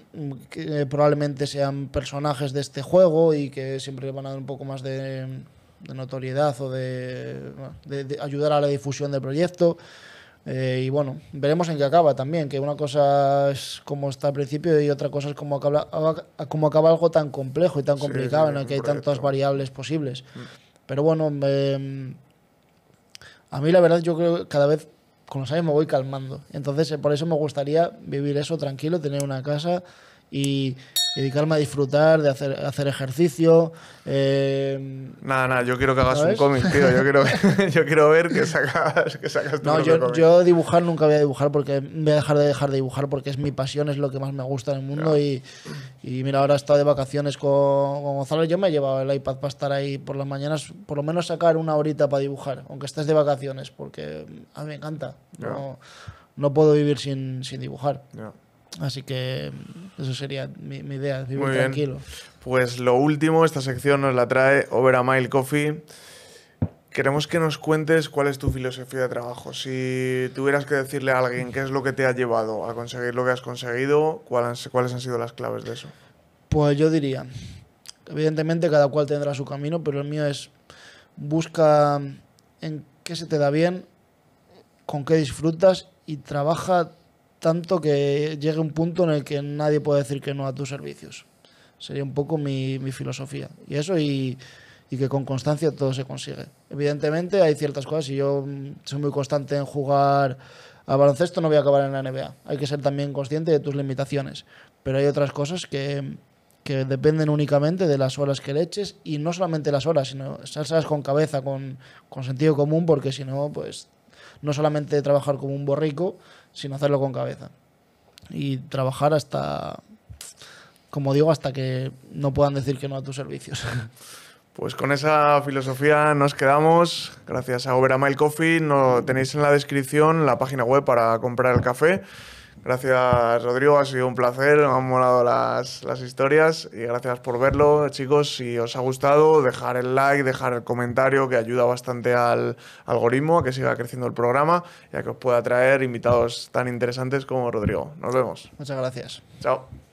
probablemente sean personajes de este juego y que siempre van a dar un poco más de, notoriedad o de, ayudar a la difusión del proyecto. Eh, y bueno, veremos en qué acaba también, que una cosa es como está al principio y otra cosa es cómo acaba, cómo acaba algo tan complejo y tan complicado en el que hay tantas variables posibles. Mm. Pero bueno, em, a mí la verdad yo creo que cada vez con los años me voy calmando. Entonces, eh, por eso me gustaría vivir eso tranquilo, tener una casa, y dedicarme a disfrutar, de hacer, hacer ejercicio. Eh, nada, nada, yo quiero que hagas un cómic, tío. Yo quiero, *laughs* yo quiero ver que sacas, que sacas tu No, yo, yo dibujar nunca voy a dibujar porque voy a dejar de dejar de dibujar porque es mi pasión, es lo que más me gusta en el mundo. Y, y, mira, ahora he estado de vacaciones con, con Gonzalo. Yo me he llevado el iPad para estar ahí por las mañanas, por lo menos sacar una horita para dibujar, aunque estés de vacaciones, porque a ah, mí me encanta. No, no, puedo vivir sin, sin dibujar. Así que eso sería mi, idea, vivir tranquilo. Pues lo último, esta sección nos la trae Over a Mile Coffee. Queremos que nos cuentes cuál es tu filosofía de trabajo. Si tuvieras que decirle a alguien qué es lo que te ha llevado a conseguir lo que has conseguido, cuáles han sido las claves de eso. Pues yo diría, evidentemente cada cual tendrá su camino, pero el mío es busca en qué se te da bien, con qué disfrutas y trabaja tanto que llegue un punto en el que nadie puede decir que no a tus servicios. Sería un poco mi, filosofía. Y eso y, que con constancia todo se consigue. Evidentemente hay ciertas cosas y yo mm, soy muy constante en jugar a baloncesto, no voy a acabar en la NBA. Hay que ser también consciente de tus limitaciones. Pero hay otras cosas que, dependen únicamente de las horas que le eches y no solamente las horas, sino salsas con cabeza, con, con sentido común, porque si no, pues no solamente trabajar como un borrico, sino hacerlo con cabeza. Y trabajar hasta, como digo, hasta que no puedan decir que no a tus servicios. *laughs* Pues con esa filosofía nos quedamos. Gracias a Overamail Coffee. No, tenéis en la descripción la página web para comprar el café. Gracias, Rodrigo. Ha sido un placer. Me han molado las, las, historias. Y gracias por verlo, chicos. Si os ha gustado, dejar el like, dejar el comentario, que ayuda bastante al algoritmo a que siga creciendo el programa y a que os pueda traer invitados tan interesantes como Rodrigo. Nos vemos. Muchas gracias. Chao.